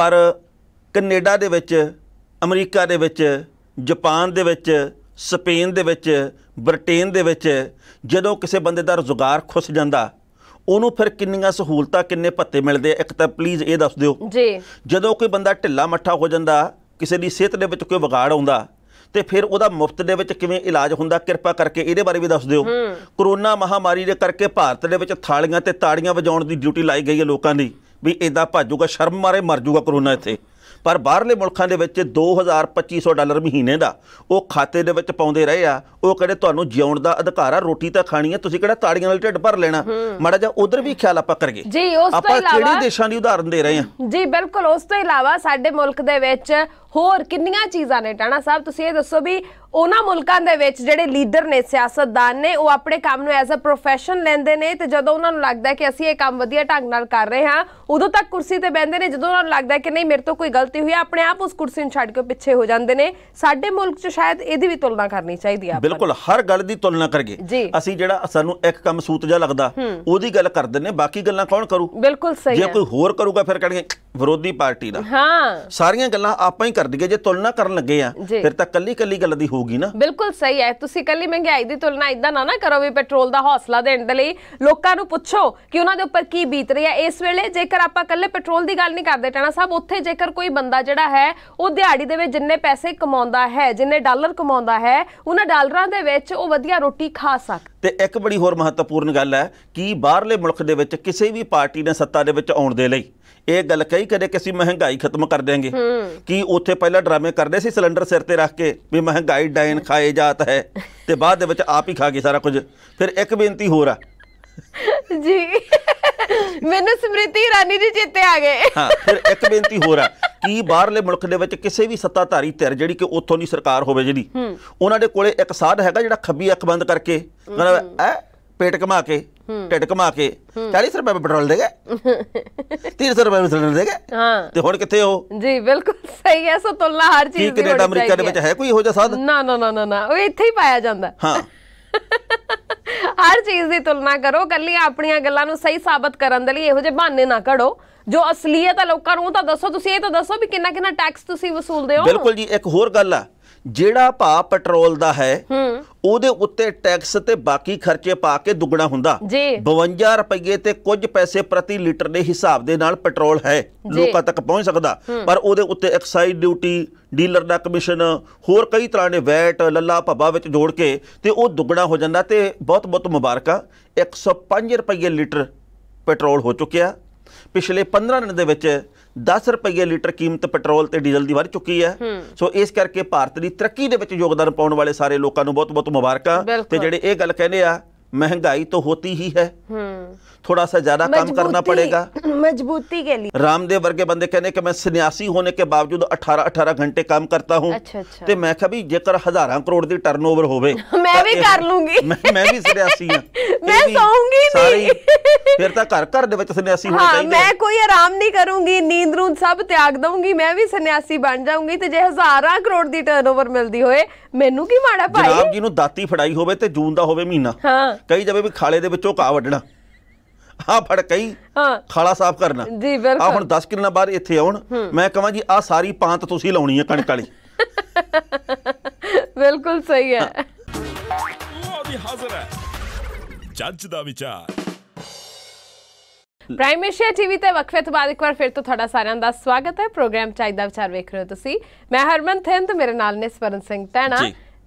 Speaker 1: ਪਰ ਕੈਨੇਡਾ ਦੇ ਵਿੱਚ ਅਮਰੀਕਾ ਦੇ ਵਿੱਚ ਜਾਪਾਨ ਦੇ ਵਿੱਚ ਸਪੇਨ ਦੇ ਵਿੱਚ ਬ੍ਰਿਟੇਨ ਦੇ ਵਿੱਚ ਜਦੋਂ ਕਿਸੇ ਬੰਦੇ ਦਾ ਰੁਜ਼ਗਾਰ ਖੁੱਸ ਜਾਂਦਾ ਉਹਨੂੰ ਫਿਰ ਕਿੰਨੀਆਂ ਸਹੂਲਤਾਂ ਕਿੰਨੇ ਭੱਤੇ ਮਿਲਦੇ ਇੱਕ ਤਾਂ ਪਲੀਜ਼ ਇਹ ਦੱਸ ਦਿਓ ਜੀ ਜਦੋਂ ਕੋਈ ਬੰਦਾ ਢਿੱਲਾ ਮੱਠਾ ਹੋ ਜਾਂਦਾ ਕਿਸੇ ਦੀ ਸਿਹਤ ਦੇ ਵਿੱਚ ਕੋਈ ਵਿਗਾੜ ਆਉਂਦਾ ਤੇ ਫਿਰ ਉਹਦਾ ਮੁਫਤ ਦੇ ਵਿੱਚ ਕਿਵੇਂ ਇਲਾਜ ਹੁੰਦਾ ਕਿਰਪਾ ਕਰਕੇ ਇਹਦੇ ਬਾਰੇ ਵੀ ਦੱਸ ਦਿਓ ਕਰੋਨਾ ਮਹਾਮਾਰੀ ਦੇ ਕਰਕੇ ਭਾਰਤ ਦੇ ਵਿੱਚ ਥਾਲੀਆਂ ਤੇ ਤਾੜੀਆਂ ਵਜਾਉਣ ਦੀ ਡਿਊਟੀ ਲਾਈ ਗਈ ਹੈ ਲੋਕਾਂ ਦੀ ਵੀ ਇਦਾਂ ਭਾਜੂਗਾ ਸ਼ਰਮ ਮਾਰੇ ਮਰ ਜੂਗਾ ਕਰੋਨਾ ਇੱਥੇ ਪਰ ਬਾਹਰਲੇ ਮੁਲਕਾਂ ਦੇ ਵਿੱਚ 2250 ਡਾਲਰ ਮਹੀਨੇ ਦਾ ਉਹ ਖਾਤੇ ਦੇ ਵਿੱਚ ਪਾਉਂਦੇ ਰਹੇ ਆ ਉਹ ਕਹਿੰਦੇ ਤੁਹਾਨੂੰ ਜਿਉਣ ਦਾ ਅਧਿਕਾਰ ਆ ਰੋਟੀ ਤਾਂ ਖਾਣੀ ਆ ਤੁਸੀਂ ਕਿਹੜਾ ਤਾੜੀਆਂ ਨਾਲ ਢਿੱਡ ਭਰ ਲੈਣਾ ਮਾੜਾ ਜਿਹਾ ਉਧਰ ਵੀ ਖਿਆਲ ਆਪਾਂ ਕਰਗੇ ਜੀ ਉਸ ਤੋਂ ਇਲਾਵਾ ਆਪਾਂ ਕਿਹੜੇ ਦੇਸ਼ਾਂ ਦੀ ਉਦਾਹਰਨ ਦੇ ਰਹੇ ਆ
Speaker 2: ਜੀ ਬਿਲਕੁਲ ਉਸ ਤੋਂ ਇਲਾਵਾ ਸਾਡੇ ਮੁਲਕ ਦੇ ਵਿੱਚ ਹੋਰ ਕਿੰਨੀਆਂ ਚੀਜ਼ਾਂ ਨੇ ਟਾਣਾ ਸਾਹਿਬ ਤੁਸੀਂ ਇਹ ਦੱਸੋ ਵੀ ਉਹਨਾਂ ਮੁਲਕਾਂ ਦੇ ਵਿੱਚ ਜਿਹੜੇ ਲੀਡਰ ਨੇ ਸਿਆਸਤਦਾਨ ਨੇ ਉਹ ਆਪਣੇ ਕੰਮ ਨੂੰ ਐਜ਼ ਅ ਪ੍ਰੋਫੈਸ਼ਨ ਲੈਂਦੇ ਨੇ ਤੇ ਜਦੋਂ ਉਹਨਾਂ ਨੂੰ ਲੱਗਦਾ ਕਿ ਅਸੀਂ ਇਹ ਕੰਮ ਵਧੀਆ ਢੰਗ ਨਾਲ ਕਰ ਰਹੇ ਹਾਂ ਉਦੋਂ ਤੱਕ ਕੁਰਸੀ ਤੇ ਬੈਠਦੇ ਨੇ ਜਦੋਂ ਉਹਨਾਂ ਨੂੰ ਲੱਗਦਾ ਕਿ ਨਹੀਂ ਮੇਰੇ ਤੋਂ ਕੋਈ ਗਲਤੀ ਹੋਈ ਆਪਣੇ ਆਪ ਉਸ ਕੁਰਸੀ ਨੂੰ ਛੱਡ ਕੇ ਪਿੱਛੇ ਹੋ ਜਾਂਦੇ ਨੇ ਸਾਡੇ ਮੁਲਕ 'ਚ ਸ਼ਾਇਦ ਇਹਦੀ ਵੀ ਤੁਲਨਾ ਕਰਨੀ ਚਾਹੀਦੀ ਆ ਬਿਲਕੁਲ
Speaker 1: ਹਰ ਗੱਲ ਦੀ ਤੁਲਨਾ ਕਰਗੇ ਅਸੀਂ ਜਿਹੜਾ ਸਾਨੂੰ ਇੱਕ ਕੰਮ ਸੂਤ ਜਿਹਾ ਲੱਗਦਾ ਉਹਦੀ ਗੱਲ ਕਰਦੇ ਨੇ ਬਾਕੀ ਗੱਲਾਂ ਕੌਣ ਕਰੂ ਬਿਲਕੁਲ ਸਹੀ ਜੇ ਕੋਈ ਹੋਰ ਕਰੂਗਾ ਫਿਰ ਕਹਿਣਗੇ ਵਿਰੋਧੀ ਪਾਰਟੀ ਦਾ ਹਾਂ ਸਾਰੀਆਂ ਗੱਲਾਂ ਆਪਾਂ ਹੀ ਕਰ ਦਈਏ ਜੇ ਤੁਲਨਾ ਕਰਨ ਲੱਗੇ ਆ ਫਿਰ ਤਾਂ ਕੱਲੀ ਕੱਲੀ ਗੱਲ ਦੀ ਹੋਊਗੀ ਨਾ
Speaker 2: ਬਿਲਕੁਲ ਸਹੀ ਹੈ ਤੁਸੀਂ ਕੱਲੀ ਮਹਿੰਗਾਈ ਦੀ ਤੁਲਨਾ ਇਦਾਂ ਨਾ ਨਾ ਕਰੋ ਵੀ ਪੈਟਰੋਲ ਦਾ ਹੌਸਲਾ ਦੇਣ ਦੇ ਲਈ ਲੋਕਾਂ ਨੂੰ ਪੁੱਛੋ ਕਿ ਉਹਨਾਂ ਦੇ ਉੱਪਰ ਕੀ ਬੀਤ ਰਿਹਾ ਹੈ ਇਸ ਵੇਲੇ ਜੇਕਰ ਆਪਾਂ ਕੱਲੇ ਪੈਟਰੋਲ ਦੀ ਗੱਲ ਨਹੀਂ ਕਰਦੇ ਟਾਣਾ ਸਾਹਿਬ ਉੱਥੇ ਜੇਕਰ ਕੋਈ ਬੰਦਾ ਜਿਹੜਾ ਹੈ ਉਹ ਦਿਹਾੜੀ ਦੇ ਵਿੱਚ ਜਿੰਨੇ ਪੈਸੇ ਕਮਾਉਂਦਾ ਹੈ ਜਿੰਨੇ ਡਾਲਰ ਕਮਾਉਂਦਾ ਹੈ ਉਹਨਾਂ ਡਾਲਰਾਂ ਦੇ ਵਿੱਚ ਉਹ ਵਧੀਆ ਰੋਟੀ ਖਾ ਸਕਦਾ
Speaker 1: ਤੇ ਇੱਕ ਬੜੀ ਹੋਰ ਮਹੱਤਵਪੂਰਨ ਗੱਲ ਹੈ ਕਿ ਬਾਹਰਲੇ ਮੁਲਕ ਦੇ ਵਿੱਚ ਕਿਸੇ ਵੀ ਪਾਰਟੀ ਨੇ ਸੱਤਾ ਦੇ ਵਿੱਚ ਆਉਣ ਦੇ ਲਈ ਇਹ ਗੱਲ ਕਹੀ ਕਦੇ ਕਿ ਅਸੀਂ ਮਹਿੰਗਾਈ ਖਤਮ ਕਰ ਦੇਾਂਗੇ ਕਿ ਉੱਥੇ ਪਹਿਲਾਂ ਡਰਾਮੇ ਕਰਦੇ ਸੀ ਸਿਲੰਡਰ ਸਿਰ ਤੇ ਰੱਖ ਕੇ ਵੀ ਮਹਿੰਗਾਈ ਡਾਇਨ ਖਾਏ ਜਾਤ ਹੈ ਤੇ ਬਾਅਦ ਦੇ ਵਿੱਚ ਆਪ ਹੀ ਖਾ ਗਏ ਸਾਰਾ ਕੁਝ ਫਿਰ ਇੱਕ ਬੇਨਤੀ ਹੋਰ ਆ
Speaker 2: ਜੀ ਮੈਨੂੰ ਸਮ੍ਰਿਤੀ ਇਰਾਨੀ ਜੀ ਚਿੱਤੇ ਆ ਗਏ
Speaker 1: ਹਾਂ ਫਿਰ ਇੱਕ ਬੇਨਤੀ ਹੋਰ ਆ ਕੀ ਬਾਹਰਲੇ ਮੁਲਕ ਦੇ ਵਿੱਚ ਕਿਸੇ ਵੀ ਸੱਤਾਧਾਰੀ ਧਿਰ ਜਿਹੜੀ ਕਿ ਉੱਥੋਂ ਦੀ ਸਰਕਾਰ ਹੋਵੇ ਜਿਹੜੀ ਉਹਨਾਂ ਦੇ ਕੋਲੇ ਇੱਕ ਸਾਧ ਹੈਗਾ ਜਿਹੜਾ ਖੱਬੀ ਅੱਖ ਬੰਦ ਕਰਕੇ ਮਤਲਬ ਐ ਪੇਟ ਕਮਾ ਕੇ ਢਿੱਡ ਕਮਾ ਕੇ 40 ਰੁਪਏ ਪੈਟਰੋਲ ਦੇ ਗਏ 30 ਰੁਪਏ ਵੀ ਸਿਲੰਡਰ ਦੇ ਗਏ ਹਾਂ ਤੇ ਹੁਣ ਕਿੱਥੇ ਹੋ
Speaker 2: ਜੀ ਬਿਲਕੁਲ ਸਹੀ ਐ ਸੋ ਤੁਲਨਾ ਹਰ ਚੀਜ਼ ਦੀ ਕੈਨੇਡਾ ਅਮਰੀਕਾ ਦੇ ਵਿੱਚ ਹੈ ਕੋਈ ਇਹੋ ਜਿਹਾ ਸਾਧ ਨਾ ਨਾ ਨਾ ਨਾ ਉਹ ਇੱਥੇ ਹੀ ਪਾਇਆ ਜਾਂਦਾ
Speaker 1: ਹਾਂ
Speaker 2: ਹਰ ਚੀਜ਼ ਦੀ ਤੁਲਨਾ ਕਰੋ ਕੱਲੀ ਆਪਣੀਆਂ ਗੱਲਾਂ ਨੂੰ ਸਹੀ ਸਾਬਤ ਕਰਨ ਦੇ ਲਈ ਇਹੋ ਜਿਹੇ ਬਹਾਨੇ ਨਾ ਘੜੋ ਜੋ ਅਸਲੀਅਤ ਹੈ ਲੋਕਾਂ ਨੂੰ ਤਾਂ ਦੱਸੋ ਤੁਸੀਂ ਇਹ ਤਾਂ ਦੱਸੋ ਵੀ ਕਿੰਨਾ ਕਿੰਨਾ ਟੈਕਸ ਤੁਸੀਂ ਵਸੂਲਦੇ ਹੋ ਬਿਲਕੁਲ
Speaker 1: ਜੀ ਇੱਕ ਹੋਰ ਗੱਲ ਆ ਜਿਹੜਾ ਭਾਅ ਪੈਟਰੋਲ ਦਾ ਹੈ ਉਹਦੇ ਉੱਤੇ ਟੈਕਸ ਤੇ ਬਾਕੀ ਖਰਚੇ ਪਾ ਕੇ ਦੁੱਗਣਾ ਹੁੰਦਾ 52 ਰੁਪਏ ਤੇ ਕੁਝ ਪੈਸੇ ਪ੍ਰਤੀ ਲੀਟਰ ਦੇ ਹਿਸਾਬ ਦੇ ਨਾਲ ਪੈਟਰੋਲ ਹੈ ਲੋਕਾਂ ਤੱਕ ਪਹੁੰਚ ਸਕਦਾ ਪਰ ਉਹਦੇ ਉੱਤੇ ਐਕਸਾਈਜ਼ ਡਿਊਟੀ ਡੀਲਰ ਦਾ ਕਮਿਸ਼ਨ ਹੋਰ ਕਈ ਤਰ੍ਹਾਂ ਦੇ ਵੈਟ ਲੱਲਾ ਭੱਬਾ ਵਿੱਚ ਜੋੜ ਕੇ ਤੇ ਉਹ ਦੁੱਗਣਾ ਹੋ ਜਾਂਦਾ ਤੇ ਬਹੁਤ ਬਹੁਤ ਮੁਬਾਰਕਾਂ 105 ਰੁਪਏ ਲੀਟਰ ਪੈਟਰੋਲ ਹੋ ਚੁੱਕਿਆ ਪਿਛਲੇ 15 ਦਿਨ ਦੇ ਵਿੱਚ 10 ਰੁਪਏ ਲੀਟਰ ਕੀਮਤ ਪੈਟਰੋਲ ਤੇ ਡੀਜ਼ਲ ਦੀ ਵੱਧ ਚੁੱਕੀ ਹੈ ਸੋ ਇਸ ਕਰਕੇ ਭਾਰਤ ਦੀ ਤਰੱਕੀ ਦੇ ਵਿੱਚ ਯੋਗਦਾਨ ਪਾਉਣ ਵਾਲੇ ਸਾਰੇ ਲੋਕਾਂ ਨੂੰ ਬਹੁਤ-ਬਹੁਤ ਮੁਬਾਰਕਾਂ ਤੇ ਜਿਹੜੇ ਇਹ ਗੱਲ ਕਹਿੰਦੇ ਆ ਮਹਿੰਗਾਈ ਤਾਂ ਹੋਤੀ ਹੀ ਹੈ ਥੋੜਾ ਸਾ ਜ਼ਿਆਦਾ ਕੰਮ ਕਰਨਾ ਪੜੇਗਾ
Speaker 2: ਮਜ਼ਬੂਤੀ ਕੇ ਲਈ
Speaker 1: रामदेव ਵਰਗੇ ਬੰਦੇ ਕਹਿੰਦੇ ਕਿ ਮੈਂ ਸੰਨਿਆਸੀ ਹੋਣੇ ਕੇ ਬਾਵਜੂਦ 18 18 ਘੰਟੇ ਕੰਮ ਕਰਤਾ ਹੂੰ ਤੇ ਮੈਂ ਕਿਹਾ ਵੀ ਜੇਕਰ ਹਜ਼ਾਰਾਂ ਕਰੋੜ ਦੀ ਟਰਨਓਵਰ ਹੋਵੇ ਮੈਂ ਵੀ ਕਰ ਲੂੰਗੀ ਮੈਂ ਵੀ ਸੰਨਿਆਸੀ ਹਾਂ ਮੈਂ ਸੌਂਗੀ ਨਹੀਂ ਫਿਰ ਤਾਂ ਘਰ ਘਰ ਦੇ ਵਿੱਚ ਸੰਨਿਆਸੀ ਹੋਣਾ ਚਾਹੀਦਾ ਮੈਂ
Speaker 2: ਕੋਈ ਆਰਾਮ ਨਹੀਂ ਕਰੂੰਗੀ ਨੀਂਦ ਨੂੰ ਸਭ ਤਿਆਗ ਦਊਂਗੀ ਮੈਂ ਵੀ ਸੰਨਿਆਸੀ ਬਣ ਜਾਊਂਗੀ ਤੇ ਜੇ ਹਜ਼ਾਰਾਂ ਕਰੋੜ ਦੀ ਟਰਨਓਵਰ ਮਿਲਦੀ ਹੋਏ ਮੈਨੂੰ ਕੀ ਮਾੜਾ ਭਾਈ ਜਨਾਬ
Speaker 1: ਜੀ ਨੂੰ ਦਾਤੀ ਫੜਾਈ ਹੋਵੇ ਤੇ ਜੂਨ ਦਾ ਹੋਵੇ ਮਹੀਨਾ ਹਾਂ ਕਈ ਜਾਵੇ ਵੀ ਖਾਲੇ ਦੇ ਵਿੱਚੋਂ ਕਾ ਵੱਢਣਾ ਆ ਫੜ ਕਈ ਖਾਲਾ ਸਾਫ਼ ਕਰਨਾ ਜੀ ਬਿਲਕੁਲ ਆ ਹੁਣ 10 ਕਿੰਨਾ ਬਾਅਦ ਇੱਥੇ ਆਉਣ ਮੈਂ ਕਹਾਂ ਜੀ ਆ ਸਾਰੀ ਪਾਂਤ ਤੁਸੀਂ ਲਾਉਣੀ ਹੈ ਕਣਕ ਵਾਲੀ
Speaker 2: ਬਿਲਕੁਲ ਸਹੀ ਹੈ ਉਹ
Speaker 1: ਵੀ ਹਾਜ਼ਰ ਹੈ ਜੱਜ ਦਾ ਵਿਚਾਰ
Speaker 2: ਪ੍ਰਾਈਮ ਏਸ਼ੀਆ ਟੀਵੀ ਤੇ ਵਕਫੇ ਤੋਂ ਬਾਅਦ ਇੱਕ ਵਾਰ ਫਿਰ ਤੋਂ ਤੁਹਾਡਾ ਸਾਰਿਆਂ ਦਾ ਸਵਾਗਤ ਹੈ ਪ੍ਰੋਗਰਾਮ ਚਾਹੀਦਾ ਵਿਚਾਰ ਵੇਖ ਰਹੇ ਹੋ ਤੁਸੀਂ ਮੈਂ ਹਰਮਨ ਥਿੰਦ ਮੇਰੇ ਨਾਲ ਨੇ ਸਵਰਨ ਸਿੰਘ ਟੈਣਾ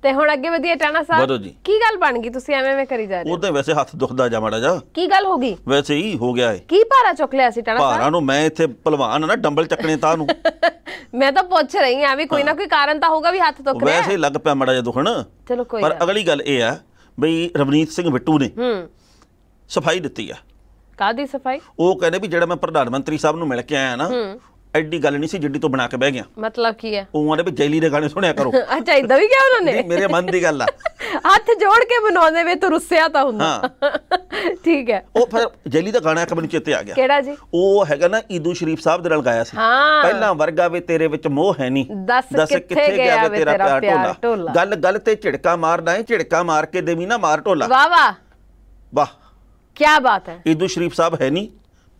Speaker 2: ਤੇ ਹੁਣ ਅੱਗੇ ਵਧੀਆ ਟਾਣਾ ਵਧੋ ਸਾਹਿਬ ਜੀ। ਕੀ ਗੱਲ ਬਣ ਗਈ ਤੁਸੀਂ ਐਵੇਂ ਐਵੇਂ ਕਰੀ ਜਾ ਰਹੇ ਹੋ?
Speaker 1: ਉਹਦੇ ਵੈਸੇ ਹੱਥ ਦੁਖਦਾ ਜਾ ਮਾੜਾ ਜਾ
Speaker 2: ਕੀ ਗੱਲ ਹੋ ਗਈ
Speaker 1: ਵੈਸੇ ਹੀ ਹੋ ਗਿਆ ਏ
Speaker 2: ਕੀ ਭਾਰਾ ਚੁੱਕ ਲਿਆ ਸੀ ਟਾਣਾ ਸਾਹਿਬ
Speaker 1: ਭਾਰਾ ਨੂੰ ਮੈਂ ਇੱਥੇ ਪਹਿਲਵਾਨ ਨਾ ਡੰਬਲ ਚੱਕਣੇ ਤਾਂ ਨੂੰ
Speaker 2: ਮੈਂ ਤਾਂ ਪੁੱਛ ਰਹੀ ਹਾਂ ਵੀ ਕੋਈ ਨਾ ਕੋਈ ਕਾਰਨ ਤਾਂ ਹੋਊਗਾ ਵੀ ਹੱਥ ਦੁਖ ਰਿਹਾ ਵੈਸੇ
Speaker 1: ਹੀ ਲੱਗ ਪਿਆ ਮਾੜਾ ਜਾ ਦੁਖਣ ਚਲੋ ਕੋਈ ਪਰ ਅਗਲੀ ਗੱਲ ਇਹ ਆ ਬਈ ਰਵਨੀਤ ਸਿੰਘ ਵਿੱਟੂ ਨੇ ਹੂੰ ਸਫਾਈ ਦਿੱਤੀ ਆ
Speaker 2: ਕਾਦੀ ਸਫਾਈ
Speaker 1: ਉਹ ਕਹਿੰਦੇ ਵੀ ਜਿਹੜਾ ਮੈਂ ਪ੍ਰਧਾਨ ਮੰਤਰੀ ਸਾਹਿਬ ਨੂੰ ਮਿਲ ਕੇ ਆਇਆ ਨਾ ਹੂੰ। ਐਡੀ ਗੱਲ ਨਹੀਂ ਸੀ ਜਿੱਡੀ ਤੋਂ ਬਣਾ ਕੇ ਬਹਿ ਗਿਆ
Speaker 2: ਮਤਲਬ ਕੀ ਹੈ
Speaker 1: ਉਹਾਂ ਦੇ ਵੀ ਜੈਲੀ ਦੇ ਗਾਣੇ ਸੁਣਿਆ ਕਰੋ
Speaker 2: ਅੱਛਾ ਇਦਾਂ ਵੀ ਕਿਹਾ ਉਹਨਾਂ ਨੇ ਮੇਰੇ
Speaker 1: ਮਨ ਦੀ ਗੱਲ ਆ
Speaker 2: ਹੱਥ ਜੋੜ ਕੇ ਬਣਾਉਂਦੇ ਵੇ ਤੂੰ ਰੁੱਸਿਆ ਤਾਂ ਹੁੰਦਾ ਠੀਕ ਹੈ
Speaker 1: ਉਹ ਫਿਰ ਜੈਲੀ ਦਾ ਗਾਣਾ ਇੱਕ ਮੈਨੂੰ ਚੇਤੇ ਆ ਗਿਆ ਕਿਹੜਾ ਜੀ ਉਹ ਹੈਗਾ ਨਾ ਈਦੂ ਸ਼ਰੀਫ ਸਾਹਿਬ ਦੇ ਨਾਲ ਗਾਇਆ ਸੀ ਪਹਿਲਾਂ ਵਰਗਾ ਵੇ ਤੇਰੇ ਵਿੱਚ ਮੋਹ ਹੈ ਨਹੀਂ ਦੱਸ ਕਿੱਥੇ ਗਿਆ ਵੇ ਤੇਰਾ ਪਿਆਰ ਢੋਲਾ ਗੱਲ ਗੱਲ ਤੇ ਝਿੜਕਾ ਮਾਰਦਾ ਹੈ ਝਿੜਕਾ ਮਾਰ ਕੇ ਦੇਵੀ ਨਾ ਮਾਰ ਢੋਲਾ ਵਾਹ ਵਾਹ ਵਾਹ
Speaker 2: ਕੀ ਬਾਤ ਹੈ
Speaker 1: ਈਦੂ ਸ਼ਰੀਫ ਸਾਹਿਬ ਹੈ ਨਹੀਂ